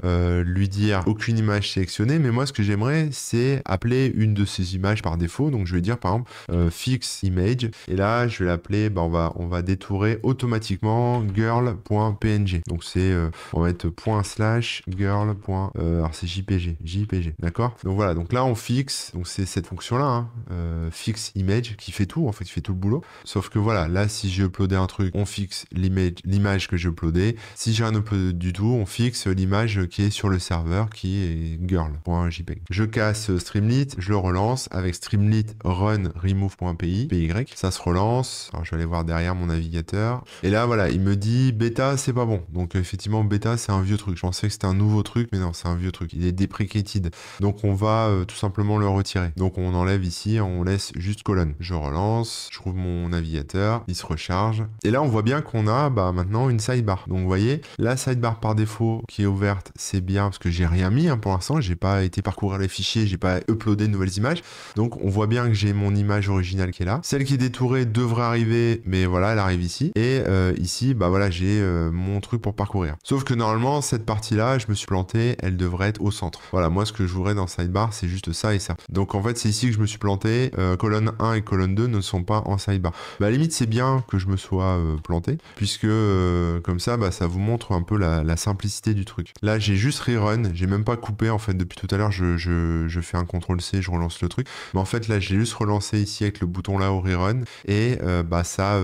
Speaker 1: lui dire aucune image sélectionnée, mais moi, ce que j'aimerais, c'est appeler une de ces images par défaut. Donc, je vais dire par exemple euh, fixe image, et là, je vais l'appeler, bah, on va, on va détourer automatiquement girl.png. Donc, c'est, on va être point slash girl. alors, c'est jpg, jpg. D'accord Donc voilà, donc là on fixe, donc c'est cette fonction-là, hein. euh, fixe image, qui fait tout, en fait, qui fait tout le boulot. Sauf que voilà, là si j'ai uploadé un truc, on fixe l'image que j'ai uploadé. Si j'ai rien uploadé du tout, on fixe l'image qui est sur le serveur, qui est girl.jpg. Je casse Streamlit, je le relance avec Streamlit run remove.py, Ça se relance. Alors je vais aller voir derrière mon navigateur. Et là voilà, il me dit bêta, c'est pas bon. Donc effectivement, bêta, c'est un vieux truc. Je pensais que c'était un nouveau truc, mais non, c'est un vieux truc. Il est deprecated. Donc on va euh, tout simplement le retirer. Donc on enlève ici, on laisse juste colonne. Je relance, je trouve mon navigateur, il se recharge. Et là on voit bien qu'on a bah, maintenant une sidebar. Donc vous voyez, la sidebar par défaut qui est ouverte, c'est bien parce que j'ai rien mis hein, pour l'instant, j'ai pas été parcourir les fichiers, j'ai pas uploadé de nouvelles images. Donc on voit bien que j'ai mon image originale qui est là. Celle qui est détourée devrait arriver, mais voilà, elle arrive ici. Et euh, ici, bah voilà, j'ai euh, mon truc pour parcourir. Sauf que normalement, cette partie-là, je me suis planté, elle devrait être au centre. Voilà, moi ce que jouerai dans sidebar, c'est juste ça et ça. Donc en fait, c'est ici que je me suis planté. Euh, colonne 1 et colonne 2 ne sont pas en sidebar. Bah, la limite, c'est bien que je me sois euh, planté, puisque euh, comme ça, bah, ça vous montre un peu la, simplicité du truc. Là, j'ai juste rerun, j'ai même pas coupé en fait. Depuis tout à l'heure, je, fais un CTRL C, je relance le truc. Mais en fait, là, j'ai juste relancé ici avec le bouton là au rerun, et bah, ça,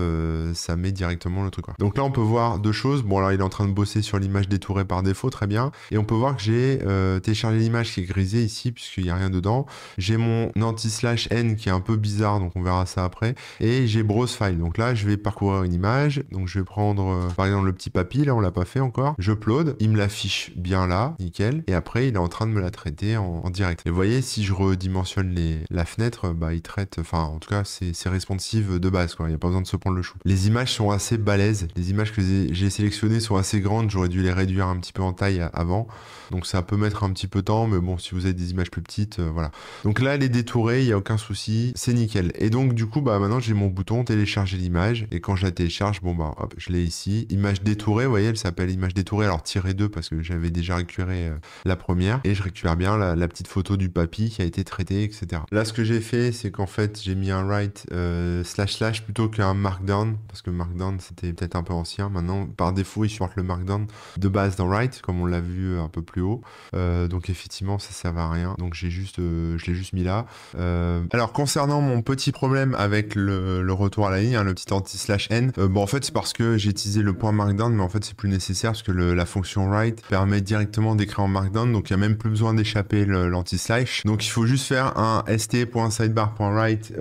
Speaker 1: ça met directement le truc. Donc là, on peut voir deux choses. Bon, alors, il est en train de bosser sur l'image détourée par défaut, très bien. Et on peut voir que j'ai téléchargé l'image qui est ici puisqu'il n'y a rien dedans. J'ai mon anti-slash n qui est un peu bizarre, donc on verra ça après. Et j'ai browse file. Donc là, je vais parcourir une image. Donc je vais prendre euh, par exemple le petit papy, là on l'a pas fait encore. Je upload, il me l'affiche bien là, nickel. Et après, il est en train de me la traiter en, direct. Et vous voyez, si je redimensionne les, la fenêtre, bah il traite, enfin en tout cas, c'est responsive de base, quoi. Il n'y a pas besoin de se prendre le chou. Les images sont assez balèzes. Les images que j'ai sélectionnées sont assez grandes. J'aurais dû les réduire un petit peu en taille euh, avant. Donc ça peut mettre un petit peu de temps, mais bon, si vous avez des images plus petites, euh, voilà. Donc là, elle est détourée, il n'y a aucun souci, c'est nickel. Et donc, du coup, bah, maintenant, j'ai mon bouton télécharger l'image. Et quand je la télécharge, bon, bah, hop, je l'ai ici. Image détourée, vous voyez, elle s'appelle image détourée. Alors, tiré 2 parce que j'avais déjà récupéré euh, la première. Et je récupère bien la, petite photo du papy qui a été traité, etc. Là, ce que j'ai fait, c'est qu'en fait, j'ai mis un write euh, slash slash plutôt qu'un markdown. Parce que markdown, c'était peut-être un peu ancien. Maintenant, par défaut, il supporte le markdown de base dans write, comme on l'a vu un peu plus haut. donc, effectivement, ça va à rien. Donc j'ai juste, euh, je l'ai juste mis là. Euh, alors concernant mon petit problème avec le, le retour à la ligne, hein, le petit anti-slash n, euh, bon en fait c'est parce que j'ai utilisé le point markdown, mais en fait c'est plus nécessaire parce que la fonction write permet directement d'écrire en markdown, donc il n'y a même plus besoin d'échapper l'anti-slash. Donc il faut juste faire un st.sidebar.write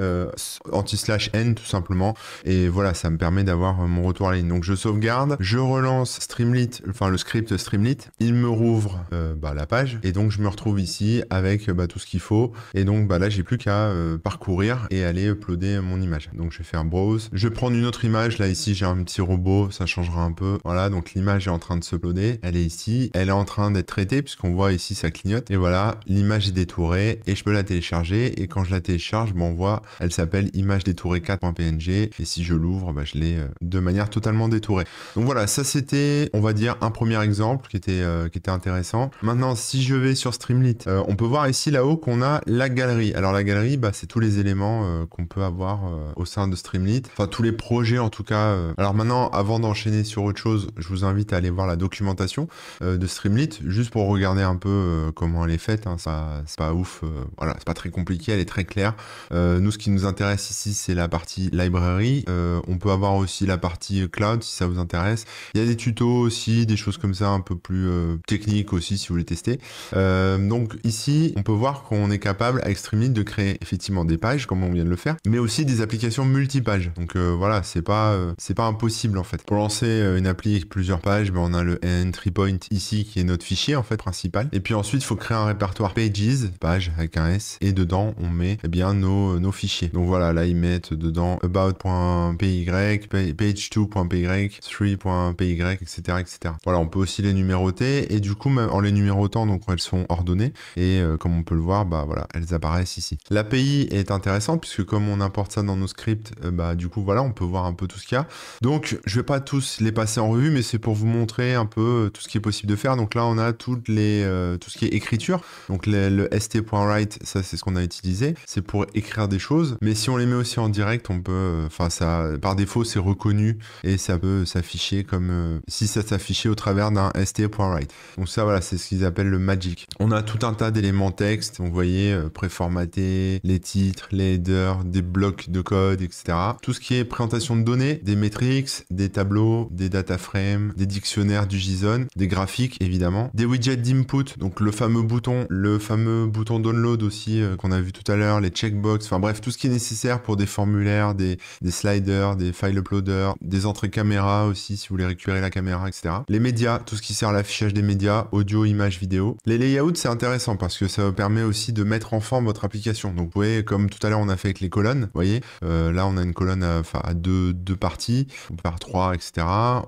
Speaker 1: anti-slash n tout simplement. Et voilà, ça me permet d'avoir mon retour à la ligne. Donc je sauvegarde, je relance Streamlit, enfin le script Streamlit, il me rouvre bah, la page et donc je me retrouve ici avec bah, tout ce qu'il faut. Et donc bah, là, j'ai plus qu'à euh, parcourir et aller uploader mon image. Donc je vais faire browse. Je vais prendre une autre image. Là ici, j'ai un petit robot, ça changera un peu. Voilà, donc l'image est en train de se s'uploader. Elle est ici. Elle est en train d'être traitée puisqu'on voit ici ça clignote. Et voilà, l'image est détourée et je peux la télécharger. Et quand je la télécharge, on voit, elle s'appelle image détourée 4.png. Et si je l'ouvre, bah, je l'ai euh, de manière totalement détourée. Donc voilà, ça c'était, on va dire, un premier exemple qui était, euh, qui était intéressant. Maintenant, si je vais sur stream euh, on peut voir ici là-haut qu'on a la galerie. Alors la galerie, bah, c'est tous les éléments euh, qu'on peut avoir euh, au sein de Streamlit. Enfin, tous les projets en tout cas. Alors maintenant, avant d'enchaîner sur autre chose, je vous invite à aller voir la documentation de Streamlit, juste pour regarder un peu comment elle est faite. Hein. Ça, c'est pas ouf. voilà, c'est pas très compliqué, elle est très claire. nous, ce qui nous intéresse ici, c'est la partie library. on peut avoir aussi la partie cloud si ça vous intéresse. Il y a des tutos aussi, des choses comme ça un peu plus techniques aussi si vous voulez tester. donc donc ici, on peut voir qu'on est capable à Extreme de créer effectivement des pages, comme on vient de le faire, mais aussi des applications multipages. Donc euh, voilà, c'est pas euh, c'est pas impossible en fait. Pour lancer euh, une appli avec plusieurs pages, ben, on a le entry point ici qui est notre fichier en fait principal. Et puis ensuite, il faut créer un répertoire pages, page avec un S, et dedans on met eh bien nos, fichiers. Donc voilà, là ils mettent dedans about.py, page2.py, 3.py, etc., etc. Voilà, on peut aussi les numéroter et du coup, en les numérotant, donc elles sont ordonnées et euh, comme on peut le voir, bah voilà, elles apparaissent ici. L'API est intéressante puisque comme on importe ça dans nos scripts, euh, bah du coup voilà, on peut voir un peu tout ce qu'il y a. Donc je vais pas tous les passer en revue, mais c'est pour vous montrer un peu euh, tout ce qui est possible de faire. Donc là on a toutes les, tout ce qui est écriture. Donc le st.write, ça c'est ce qu'on a utilisé. C'est pour écrire des choses. Mais si on les met aussi en direct, on peut, enfin ça, par défaut c'est reconnu et ça peut s'afficher comme si ça s'affichait au travers d'un st.write. Donc ça voilà, c'est ce qu'ils appellent le magic. On a tout tout un tas d'éléments texte. on vous voyez, euh, préformaté, les titres, les headers, des blocs de code, etc. Tout ce qui est présentation de données, des métriques, des tableaux, des data frames, des dictionnaires du JSON, des graphiques, évidemment. Des widgets d'input, donc le fameux bouton, le fameux bouton download aussi euh, qu'on a vu tout à l'heure, les checkbox, enfin bref, tout ce qui est nécessaire pour des formulaires, des, sliders, des file uploaders, des entrées caméra aussi si vous voulez récupérer la caméra, etc. Les médias, tout ce qui sert à l'affichage des médias, audio, images, vidéo. Les layouts, c'est intéressant intéressant parce que ça permet aussi de mettre en forme votre application. Donc vous voyez comme tout à l'heure on a fait avec les colonnes, voyez, euh, là on a une colonne enfin à deux, deux, parties, par trois, etc.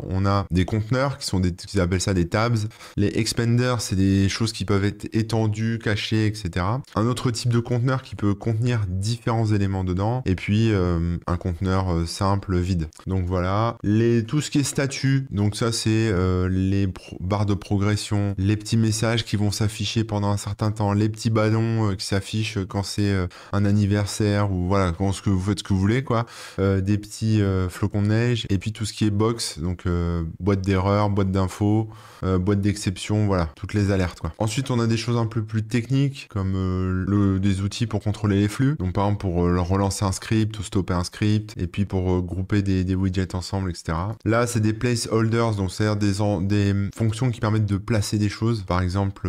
Speaker 1: On a des conteneurs qui sont des, qui appellent ça des tabs. Les expanders, c'est des choses qui peuvent être étendues, cachées, etc. Un autre type de conteneur qui peut contenir différents éléments dedans. Et puis euh, un conteneur euh, simple, vide. Donc voilà. Les, tout ce qui est statut, donc ça c'est les barres de progression, les petits messages qui vont s'afficher pendant un certain temps, les petits ballons euh, qui s'affichent euh, quand c'est euh, un anniversaire ou voilà, quand ce que vous faites ce que vous voulez, quoi. des petits flocons de neige et puis tout ce qui est box, donc boîte d'erreur, boîte d'infos, boîte d'exception, voilà, toutes les alertes, quoi. Ensuite, on a des choses un peu plus techniques comme des outils pour contrôler les flux, donc par exemple pour relancer un script ou stopper un script et puis pour grouper des, widgets ensemble, etc. Là, c'est des placeholders, donc c'est-à-dire des, fonctions qui permettent de placer des choses, par exemple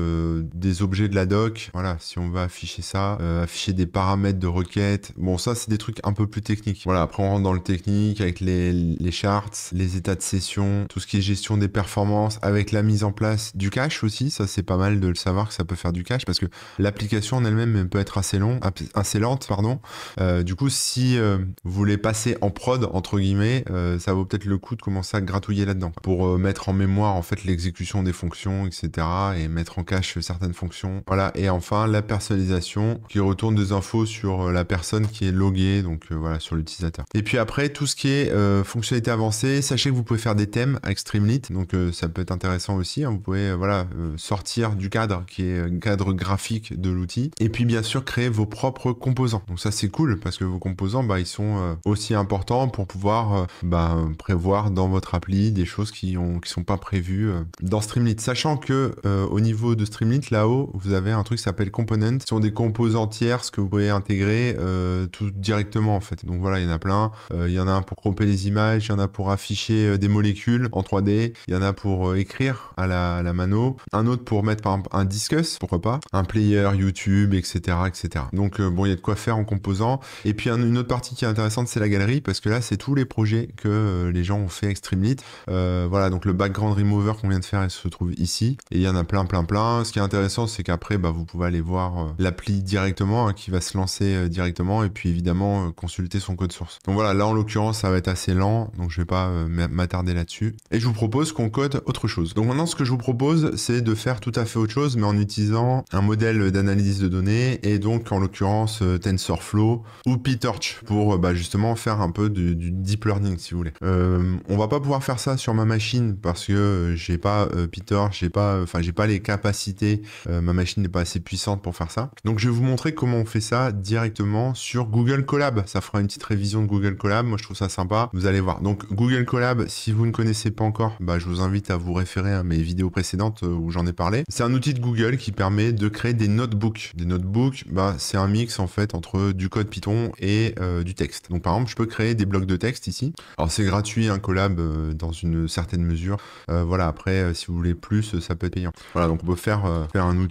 Speaker 1: des objets de la doc. Voilà, si on va afficher ça, euh, afficher des paramètres de requête. Bon, ça, c'est des trucs un peu plus techniques. Voilà, après, on rentre dans le technique avec les, les charts, les états de session, tout ce qui est gestion des performances, avec la mise en place du cache aussi. Ça, c'est pas mal de le savoir que ça peut faire du cache parce que l'application en elle-même peut être assez, long, assez lente. Pardon. Euh, du coup, si euh, vous voulez passer en prod, entre guillemets, ça vaut peut-être le coup de commencer à gratouiller là-dedans pour mettre en mémoire en fait l'exécution des fonctions, etc. et mettre en cache certaines fonctions voilà, et enfin la personnalisation qui retourne des infos sur euh, la personne qui est loguée, donc euh, voilà, sur l'utilisateur. Et puis après, tout ce qui est euh, fonctionnalité avancée, sachez que vous pouvez faire des thèmes avec Streamlit, donc ça peut être intéressant aussi. Hein. vous pouvez voilà, sortir du cadre qui est cadre graphique de l'outil. Et puis bien sûr, créer vos propres composants. Donc ça c'est cool parce que vos composants, bah, ils sont aussi importants pour pouvoir bah, prévoir dans votre appli des choses qui ont qui sont pas prévues dans Streamlit. Sachant que au niveau de Streamlit, là-haut, vous avez un truc qui s'appelle Component. Ce sont des composants tiers que vous pouvez intégrer euh, tout directement en fait. Donc voilà, il y en a plein. Euh, il y en a un pour cropper les images, il y en a pour afficher euh, des molécules en 3D, il y en a pour écrire à la, mano, un autre pour mettre par exemple un discus, pourquoi pas, un player YouTube, etc. etc. Donc bon, il y a de quoi faire en composant. Et puis une autre partie qui est intéressante, c'est la galerie, parce que là, c'est tous les projets que les gens ont fait avec Streamlit. voilà, donc le background remover qu'on vient de faire, il se trouve ici. Et il y en a plein, plein, plein. Ce qui est intéressant, c'est qu'après, bah, vous pouvez aller voir euh, l'appli directement, hein, qui va se lancer euh, directement, et puis évidemment euh, consulter son code source. Donc voilà, là en l'occurrence, ça va être assez lent, donc je vais pas m'attarder là-dessus. Et je vous propose qu'on code autre chose. Donc maintenant, ce que je vous propose, c'est de faire tout à fait autre chose, mais en utilisant un modèle d'analyse de données, et donc en l'occurrence TensorFlow ou PyTorch, pour bah, justement faire un peu du, deep learning, si vous voulez. on va pas pouvoir faire ça sur ma machine, parce que j'ai pas Peter, PyTorch, j'ai pas, enfin j'ai pas les capacités euh, ma machine n'est pas assez puissante pour faire ça. Donc je vais vous montrer comment on fait ça directement sur Google Collab. Ça fera une petite révision de Google Collab. Moi je trouve ça sympa. Vous allez voir. Donc Google Collab, si vous ne connaissez pas encore, bah, je vous invite à vous référer à mes vidéos précédentes euh, où j'en ai parlé. C'est un outil de Google qui permet de créer des notebooks. Des notebooks, bah, c'est un mix en fait entre du code Python et euh, du texte. Donc par exemple, je peux créer des blocs de texte ici. Alors c'est gratuit, un collab dans une certaine mesure. voilà, après, si vous voulez plus, ça peut être payant. Voilà, donc on peut faire, faire un outil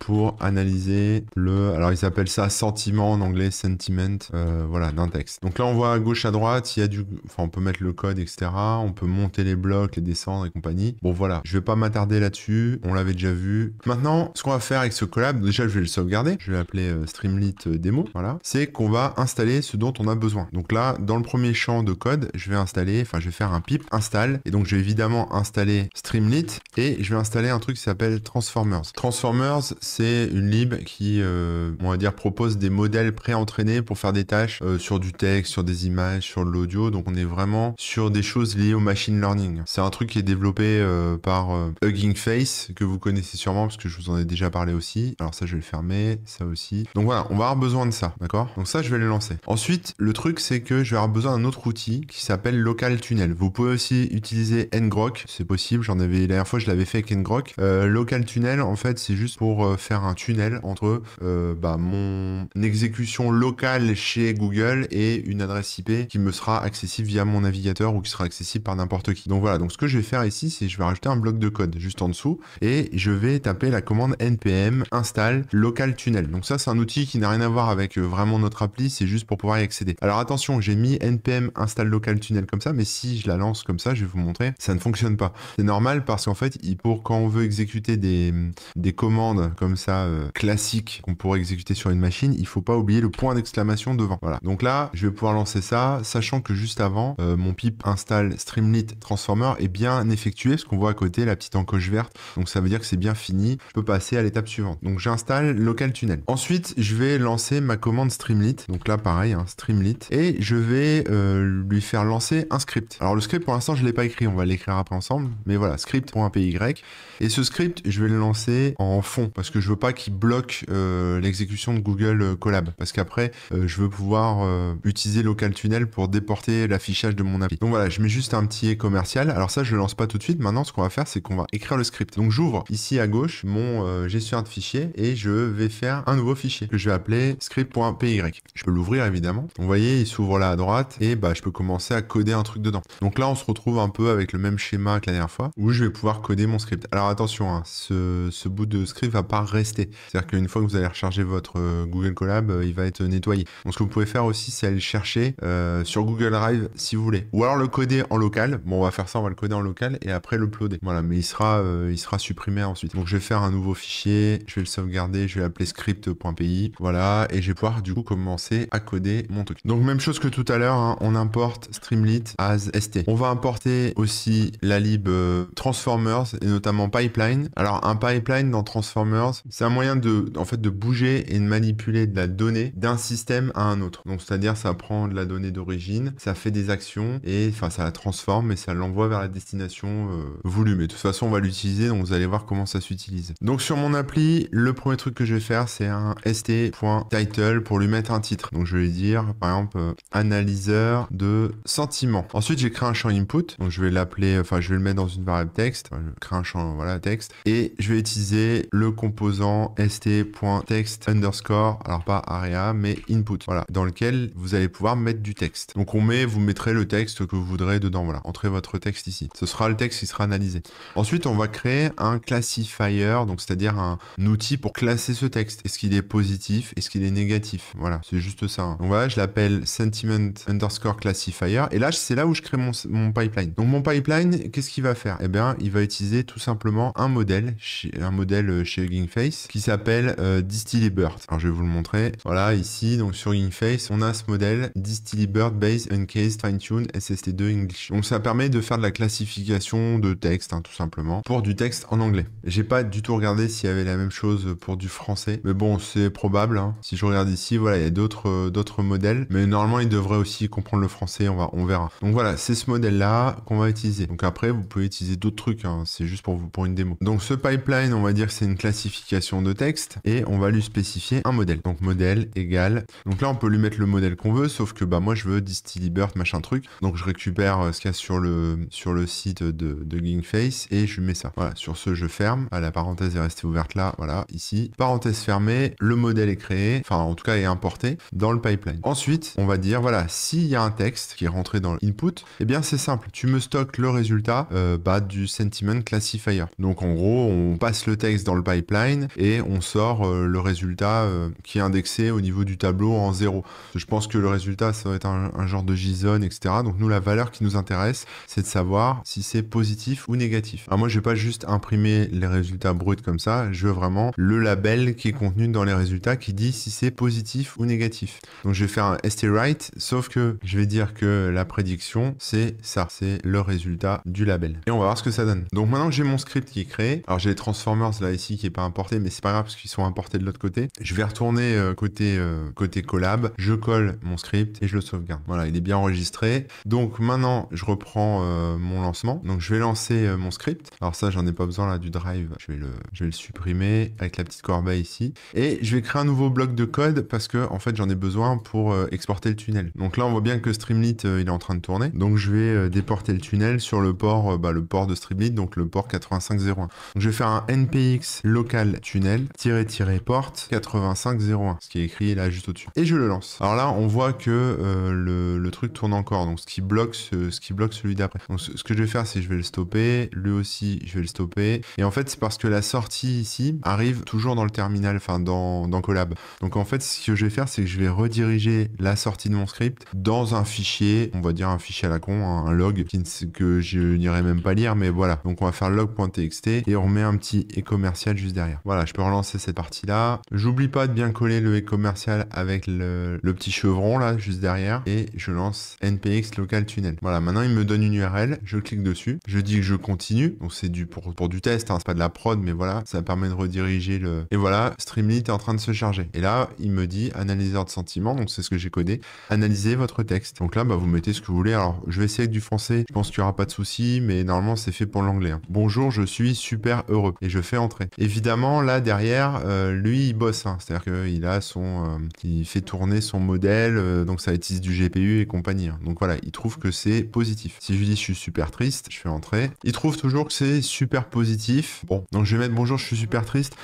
Speaker 1: pour analyser le... Alors, ils appellent ça sentiment en anglais, sentiment, euh, voilà, d'un texte. Donc là, on voit à gauche, à droite, il y a du... Enfin, on peut mettre le code, etc. On peut monter les blocs, les descendre et compagnie. Bon, voilà. Je vais pas m'attarder là-dessus. On l'avait déjà vu. Maintenant, ce qu'on va faire avec ce collab, déjà, je vais le sauvegarder. Je vais l'appeler euh, Streamlit euh, démo, voilà. C'est qu'on va installer ce dont on a besoin. Donc là, dans le premier champ de code, je vais installer, enfin, je vais faire un pip install. Et donc, je vais évidemment installer Streamlit et je vais installer un truc qui s'appelle Transformers. Transformers c'est une lib qui, euh, on va dire, propose des modèles pré-entraînés pour faire des tâches euh, sur du texte, sur des images, sur de l'audio. Donc on est vraiment sur des choses liées au machine learning. C'est un truc qui est développé euh, par Hugging Face, que vous connaissez sûrement parce que je vous en ai déjà parlé aussi. Alors ça, je vais le fermer, ça aussi. Donc voilà, on va avoir besoin de ça, d'accord Donc ça, je vais le lancer. Ensuite, le truc, c'est que je vais avoir besoin d'un autre outil qui s'appelle Local Tunnel. Vous pouvez aussi utiliser ngrok, c'est possible. J'en avais la dernière fois, je l'avais fait avec ngrok. local Tunnel, en fait, c'est juste pour euh, faire un tunnel entre euh, bah, mon exécution locale chez Google et une adresse IP qui me sera accessible via mon navigateur ou qui sera accessible par n'importe qui. Donc voilà, donc ce que je vais faire ici, c'est je vais rajouter un bloc de code juste en dessous et je vais taper la commande npm install local tunnel. Donc ça, c'est un outil qui n'a rien à voir avec euh, vraiment notre appli, c'est juste pour pouvoir y accéder. Alors attention, j'ai mis npm install local tunnel comme ça, mais si je la lance comme ça, je vais vous montrer, ça ne fonctionne pas. C'est normal parce qu'en fait, pour quand on veut exécuter des, des commandes comme ça euh, classique qu'on pourrait exécuter sur une machine, il faut pas oublier le point d'exclamation devant. Voilà. Donc là, je vais pouvoir lancer ça, sachant que juste avant, euh, mon pip install Streamlit Transformer est bien effectué, ce qu'on voit à côté la petite encoche verte. Donc ça veut dire que c'est bien fini. Je peux passer à l'étape suivante. Donc j'installe local tunnel. Ensuite, je vais lancer ma commande Streamlit. Donc là, pareil, hein, Streamlit. Et je vais euh, lui faire lancer un script. Alors le script, pour l'instant, je l'ai pas écrit. On va l'écrire après ensemble. Mais voilà, script.py. Et ce script, je vais le lancer en fond parce que je veux pas qu'il bloque euh, l'exécution de Google euh, Collab parce qu'après euh, je veux pouvoir utiliser local tunnel pour déporter l'affichage de mon appli. Donc voilà, je mets juste un petit commercial. Alors ça je le lance pas tout de suite. Maintenant ce qu'on va faire c'est qu'on va écrire le script. Donc j'ouvre ici à gauche mon gestionnaire de fichiers et je vais faire un nouveau fichier que je vais appeler script.py. Je peux l'ouvrir évidemment. vous voyez, il s'ouvre là à droite et bah je peux commencer à coder un truc dedans. Donc là on se retrouve un peu avec le même schéma que la dernière fois où je vais pouvoir coder mon script. Alors attention, hein, ce, ce bout de script va pas rester. C'est-à-dire qu'une fois que vous allez recharger votre euh, Google Collab, euh, il va être nettoyé. Donc ce que vous pouvez faire aussi, c'est aller chercher euh, sur Google Drive si vous voulez. Ou alors le coder en local. Bon, on va faire ça, on va le coder en local et après l'uploader. Voilà, mais il sera, il sera supprimé ensuite. Donc je vais faire un nouveau fichier, je vais le sauvegarder, je vais l'appeler script.py. Voilà, et je vais pouvoir du coup commencer à coder mon token. Donc même chose que tout à l'heure, hein, on importe Streamlit as ST. On va importer aussi la lib Transformers et notamment Pipeline. Alors un pipeline dans Transformers, c'est un moyen de, en fait, de bouger et de manipuler de la donnée d'un système à un autre. Donc, c'est-à-dire, ça prend de la donnée d'origine, ça fait des actions et, enfin, ça la transforme et ça l'envoie vers la destination euh, voulue. Mais de toute façon, on va l'utiliser, donc vous allez voir comment ça s'utilise. Donc, sur mon appli, le premier truc que je vais faire, c'est un st.title pour lui mettre un titre. Donc, je vais dire, par exemple, euh, analyseur de sentiments. Ensuite, j'ai créé un champ input. Donc, je vais l'appeler, enfin, je vais le mettre dans une variable texte. Je je crée un champ, voilà, texte. Et je vais utiliser le composant st.text underscore, alors pas area, mais input, voilà, dans lequel vous allez pouvoir mettre du texte. Donc on met, vous mettrez le texte que vous voudrez dedans, voilà, entrez votre texte ici. Ce sera le texte qui sera analysé. Ensuite, on va créer un classifier, donc c'est-à-dire un, outil pour classer ce texte. Est-ce qu'il est positif Est-ce qu'il est négatif Voilà, c'est juste ça. Hein. Donc voilà, je l'appelle sentiment underscore classifier, et là, c'est là où je crée mon, mon pipeline. Donc mon pipeline, qu'est-ce qu'il va faire Eh bien, il va utiliser tout simplement un modèle, un modèle le chez Hugging Face qui s'appelle euh, Distilly Bird. Alors je vais vous le montrer. Voilà, ici, donc sur Hugging Face, on a ce modèle Bird Base Uncased Fine Tune SST2 English. Donc ça permet de faire de la classification de texte, hein, tout simplement, pour du texte en anglais. J'ai pas du tout regardé s'il y avait la même chose pour du français, mais bon, c'est probable. Hein. Si je regarde ici, voilà, il y a d'autres euh, d'autres modèles, mais normalement, il devrait aussi comprendre le français. On va, on verra. Donc voilà, c'est ce modèle-là qu'on va utiliser. Donc après, vous pouvez utiliser d'autres trucs. Hein, c'est juste pour pour une démo. Donc ce pipeline, on va dire que c'est une classification de texte et on va lui spécifier un modèle. Donc modèle égal. Donc là, on peut lui mettre le modèle qu'on veut, sauf que bah moi je veux DistilBERT machin truc. Donc je récupère euh, ce qu'il y a sur le, sur le site de, de face et je mets ça. Voilà, sur ce, je ferme. à ah, la parenthèse est restée ouverte là, voilà, ici. Parenthèse fermée, le modèle est créé, enfin en tout cas est importé dans le pipeline. Ensuite, on va dire, voilà, s'il y a un texte qui est rentré dans l'input, eh bien c'est simple, tu me stockes le résultat euh, bah, du sentiment classifier. Donc en gros, on passe le texte dans le pipeline et on sort euh, le résultat euh, qui est indexé au niveau du tableau en zéro Je pense que le résultat, ça va être un, genre de JSON, etc. Donc nous, la valeur qui nous intéresse, c'est de savoir si c'est positif ou négatif. Alors moi, je vais pas juste imprimer les résultats bruts comme ça, je veux vraiment le label qui est contenu dans les résultats qui dit si c'est positif ou négatif. Donc je vais faire un right sauf que je vais dire que la prédiction, c'est ça, c'est le résultat du label. Et on va voir ce que ça donne. Donc maintenant que j'ai mon script qui est créé, alors j'ai les transformers là ici qui est pas importé, mais c'est pas grave parce qu'ils sont importés de l'autre côté. Je vais retourner euh, côté, euh, côté collab, je colle mon script et je le sauvegarde. Voilà, il est bien enregistré. Donc maintenant, je reprends euh, mon lancement. Donc je vais lancer mon script. Alors ça, j'en ai pas besoin là du drive. Je vais, le, le supprimer avec la petite corbeille ici. Et je vais créer un nouveau bloc de code parce que en fait, j'en ai besoin pour exporter le tunnel. Donc là, on voit bien que Streamlit, il est en train de tourner. Donc je vais déporter le tunnel sur le port, bah, le port de Streamlit, donc le port 8501. Donc je vais faire un NPI local tunnel porte 8501, ce qui est écrit là juste au-dessus. Et je le lance. Alors là, on voit que euh, le, truc tourne encore, donc ce qui bloque ce, qui bloque celui d'après. Donc ce, que je vais faire, c'est je vais le stopper, lui aussi, je vais le stopper. Et en fait, c'est parce que la sortie ici arrive toujours dans le terminal, enfin dans, dans collab Donc en fait, ce que je vais faire, c'est que je vais rediriger la sortie de mon script dans un fichier, on va dire un fichier à la con, hein, un log que je n'irai même pas lire, mais voilà. Donc on va faire log.txt et on remet un petit e-commerce juste derrière. Voilà, je peux relancer cette partie-là. J'oublie pas de bien coller le e-commercial avec le, petit chevron là, juste derrière. Et je lance NPX local tunnel. Voilà, maintenant il me donne une URL. Je clique dessus. Je dis que je continue. Donc c'est du pour, pour du test, hein. c'est pas de la prod, mais voilà, ça permet de rediriger le. Et voilà, Streamlit est en train de se charger. Et là, il me dit analyseur de sentiments, donc c'est ce que j'ai codé. Analysez votre texte. Donc là, bah, vous mettez ce que vous voulez. Alors, je vais essayer avec du français. Je pense qu'il n'y aura pas de souci, mais normalement, c'est fait pour l'anglais. Hein. Bonjour, je suis super heureux. Et je fais entrer Évidemment, là derrière, euh, lui il bosse, hein. c'est-à-dire qu'il a son, qui euh, fait tourner son modèle, euh, donc ça utilise du GPU et compagnie. Hein. Donc voilà, il trouve que c'est positif. Si je lui dis je suis super triste, je fais entrer. Il trouve toujours que c'est super positif. Bon, donc je vais mettre bonjour, je suis super triste.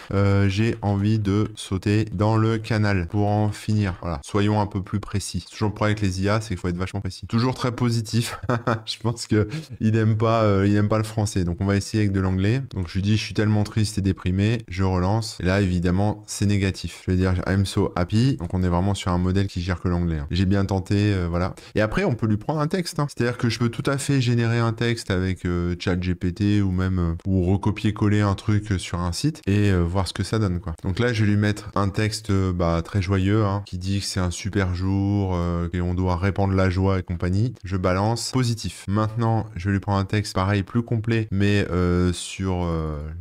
Speaker 1: J'ai envie de sauter dans le canal pour en finir. Voilà, soyons un peu plus précis. Toujours le problème avec les IA, c'est qu'il faut être vachement précis. Toujours très positif. je pense que il aime pas, il n'aime pas le français. Donc on va essayer avec de l'anglais. Donc je lui dis je suis tellement triste et déprimé, je relance. là, évidemment, c'est négatif. Je vais dire I'm so happy. Donc on est vraiment sur un modèle qui gère que l'anglais. Hein. J'ai bien tenté, euh, voilà. Et après, on peut lui prendre un texte. Hein. C'est-à-dire que je peux tout à fait générer un texte avec euh, chat GPT » ou même euh, ou recopier-coller un truc sur un site et voir ce que ça donne quoi. Donc là, je vais lui mettre un texte bah, très joyeux hein, qui dit que c'est un super jour, et on doit répandre la joie et compagnie. Je balance positif. Maintenant, je vais lui prendre un texte pareil plus complet, mais sur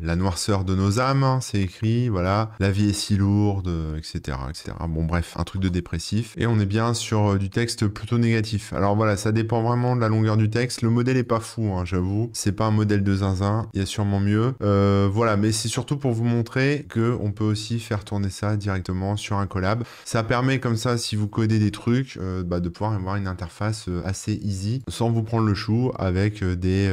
Speaker 1: la noirceur de nos âmes, hein, c'est écrit, voilà, la vie est si lourde, etc., euh, etc. Bon, bref, un truc de dépressif. Et on est bien sur euh, du texte plutôt négatif. Alors voilà, ça dépend vraiment de la longueur du texte. Le modèle est pas fou, hein, j'avoue. C'est pas un modèle de zinzin. Il y a sûrement mieux. Euh, voilà, mais c'est surtout pour vous montrer que on peut aussi faire tourner ça directement sur un collab. Ça permet comme ça, si vous codez des trucs, bah, de pouvoir avoir une interface assez easy, sans vous prendre le chou, avec des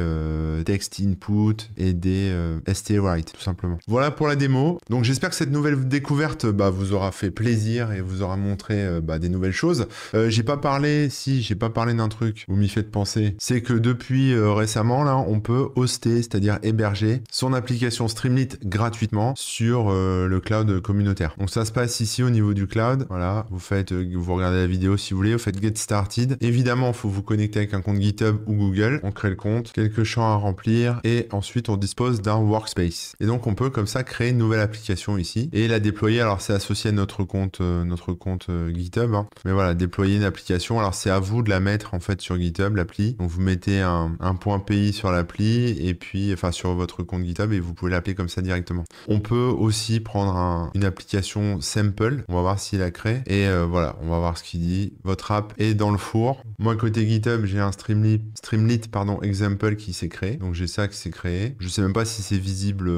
Speaker 1: text input et des ST write, tout simplement. Voilà pour la démo. Donc j'espère que cette nouvelle découverte bah, vous aura fait plaisir et vous aura montré euh, bah, des nouvelles choses. Euh, j'ai pas parlé, si j'ai pas parlé d'un truc, vous m'y faites penser, c'est que depuis euh, récemment, là, on peut hoster, c'est-à-dire héberger son application Streamlit gratuitement sur le cloud communautaire. Donc ça se passe ici au niveau du cloud. Voilà, vous faites, vous regardez la vidéo si vous voulez, vous faites Get Started. Évidemment, il faut vous connecter avec un compte GitHub ou Google. On crée le compte, quelques champs à remplir et ensuite on dispose d'un workspace. Et donc on peut comme ça créer une nouvelle application ici et la déployer. Alors c'est associé à notre compte, euh, notre compte euh, GitHub. Hein. Mais voilà, déployer une application. Alors c'est à vous de la mettre en fait sur GitHub, l'appli. Donc vous mettez un, point PI sur l'appli et puis enfin sur votre compte GitHub et vous pouvez l'appeler comme ça directement. On peut aussi prendre une application sample. On va voir s'il la crée. Et euh, voilà, on va voir ce qu'il dit. Votre app est dans le four. Moi côté GitHub, j'ai un Streamlit, Streamlit pardon, example qui s'est créé. Donc j'ai ça qui s'est créé. Je sais même pas si c'est visible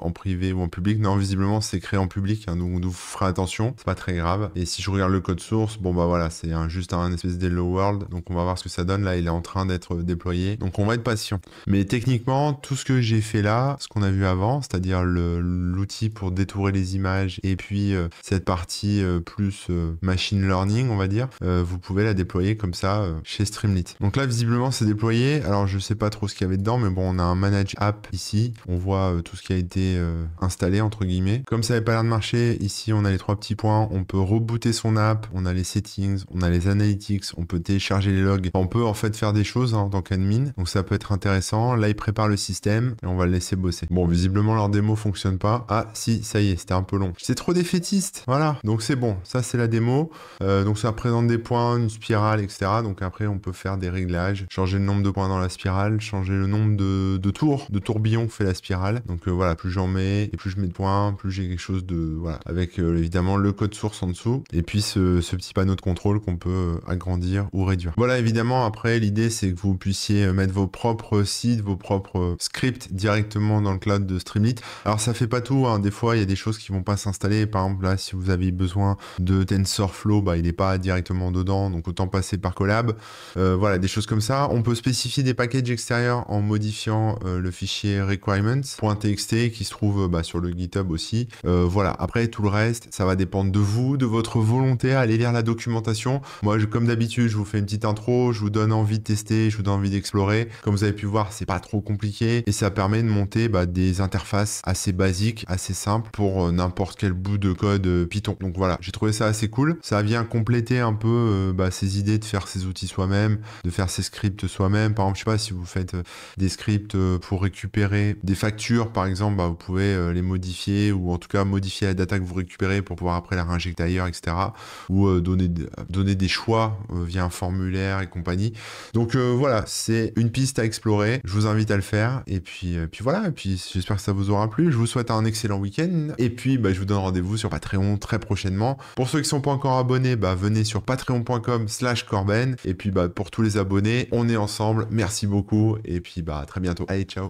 Speaker 1: en privé ou en public. Non, visiblement, c'est créé en public, hein, donc vous ferez attention, c'est pas très grave. Et si je regarde le code source, bon bah voilà, c'est juste un espèce d'hello world, donc on va voir ce que ça donne. Là, il est en train d'être déployé, donc on va être patient. Mais techniquement, tout ce que j'ai fait là, ce qu'on a vu avant, c'est-à-dire l'outil pour détourer les images et puis euh, cette partie euh, plus euh, machine learning, on va dire, vous pouvez la déployer comme ça chez Streamlit. Donc là, visiblement, c'est déployé. Alors, je sais pas trop ce qu'il y avait dedans, mais bon, on a un manage app ici. On voit tout ce qui a été euh, installé entre guillemets. Comme ça n'avait pas l'air de marcher, ici on a les trois petits points, on peut rebooter son app, on a les settings, on a les analytics, on peut télécharger les logs. on peut en fait faire des choses hein, en tant qu'admin, donc ça peut être intéressant. Là il prépare le système et on va le laisser bosser. Bon visiblement leur démo fonctionne pas. Ah si ça y est c'était un peu long. C'est trop défaitiste, voilà. Donc c'est bon, ça c'est la démo. Euh, donc ça présente des points, une spirale, etc. Donc après on peut faire des réglages, changer le nombre de points dans la spirale, changer le nombre de, tours, de tourbillons que fait la spirale. Donc euh, voilà, plus j'en mets, et plus je mets de points, plus j'ai quelque chose de... Voilà, avec euh, évidemment le code source en dessous, et puis ce, petit panneau de contrôle qu'on peut euh, agrandir ou réduire. Voilà, évidemment, après, l'idée, c'est que vous puissiez euh, mettre vos propres sites, vos propres scripts directement dans le cloud de Streamlit. Alors, ça fait pas tout, hein. des fois, il y a des choses qui vont pas s'installer. Par exemple, là, si vous avez besoin de TensorFlow, bah, il n'est pas directement dedans, donc autant passer par Collab. voilà, des choses comme ça. On peut spécifier des packages extérieurs en modifiant le fichier requirements.txt qui se trouve bah, sur le GitHub aussi. Euh, voilà, après tout le reste, ça va dépendre de vous, de votre volonté à aller lire la documentation. Moi, comme d'habitude, je vous fais une petite intro, je vous donne envie de tester, je vous donne envie d'explorer. Comme vous avez pu voir, c'est pas trop compliqué et ça permet de monter bah, des interfaces assez basiques, assez simples pour euh, n'importe quel bout de code euh, Python. Donc voilà, j'ai trouvé ça assez cool. Ça vient compléter un peu bah, ces idées de faire ces outils soi-même, de faire ses scripts soi-même. Par exemple, je sais pas si vous faites des scripts pour récupérer des factures, par exemple, bah, vous pouvez euh, les modifier ou en tout cas modifier la data que vous récupérez pour pouvoir après la réinjecter ailleurs, etc. Ou euh, donner, donner des choix euh, via un formulaire et compagnie. Donc voilà, c'est une piste à explorer. Je vous invite à le faire. Et puis, puis voilà, et puis j'espère que ça vous aura plu. Je vous souhaite un excellent week-end. Et puis bah, je vous donne rendez-vous sur Patreon très prochainement. Pour ceux qui ne sont pas encore abonnés, bah, venez sur patreon.com corben. Et puis bah, pour tous les abonnés, on est ensemble. Merci beaucoup. Et puis bah, à très bientôt. Allez, ciao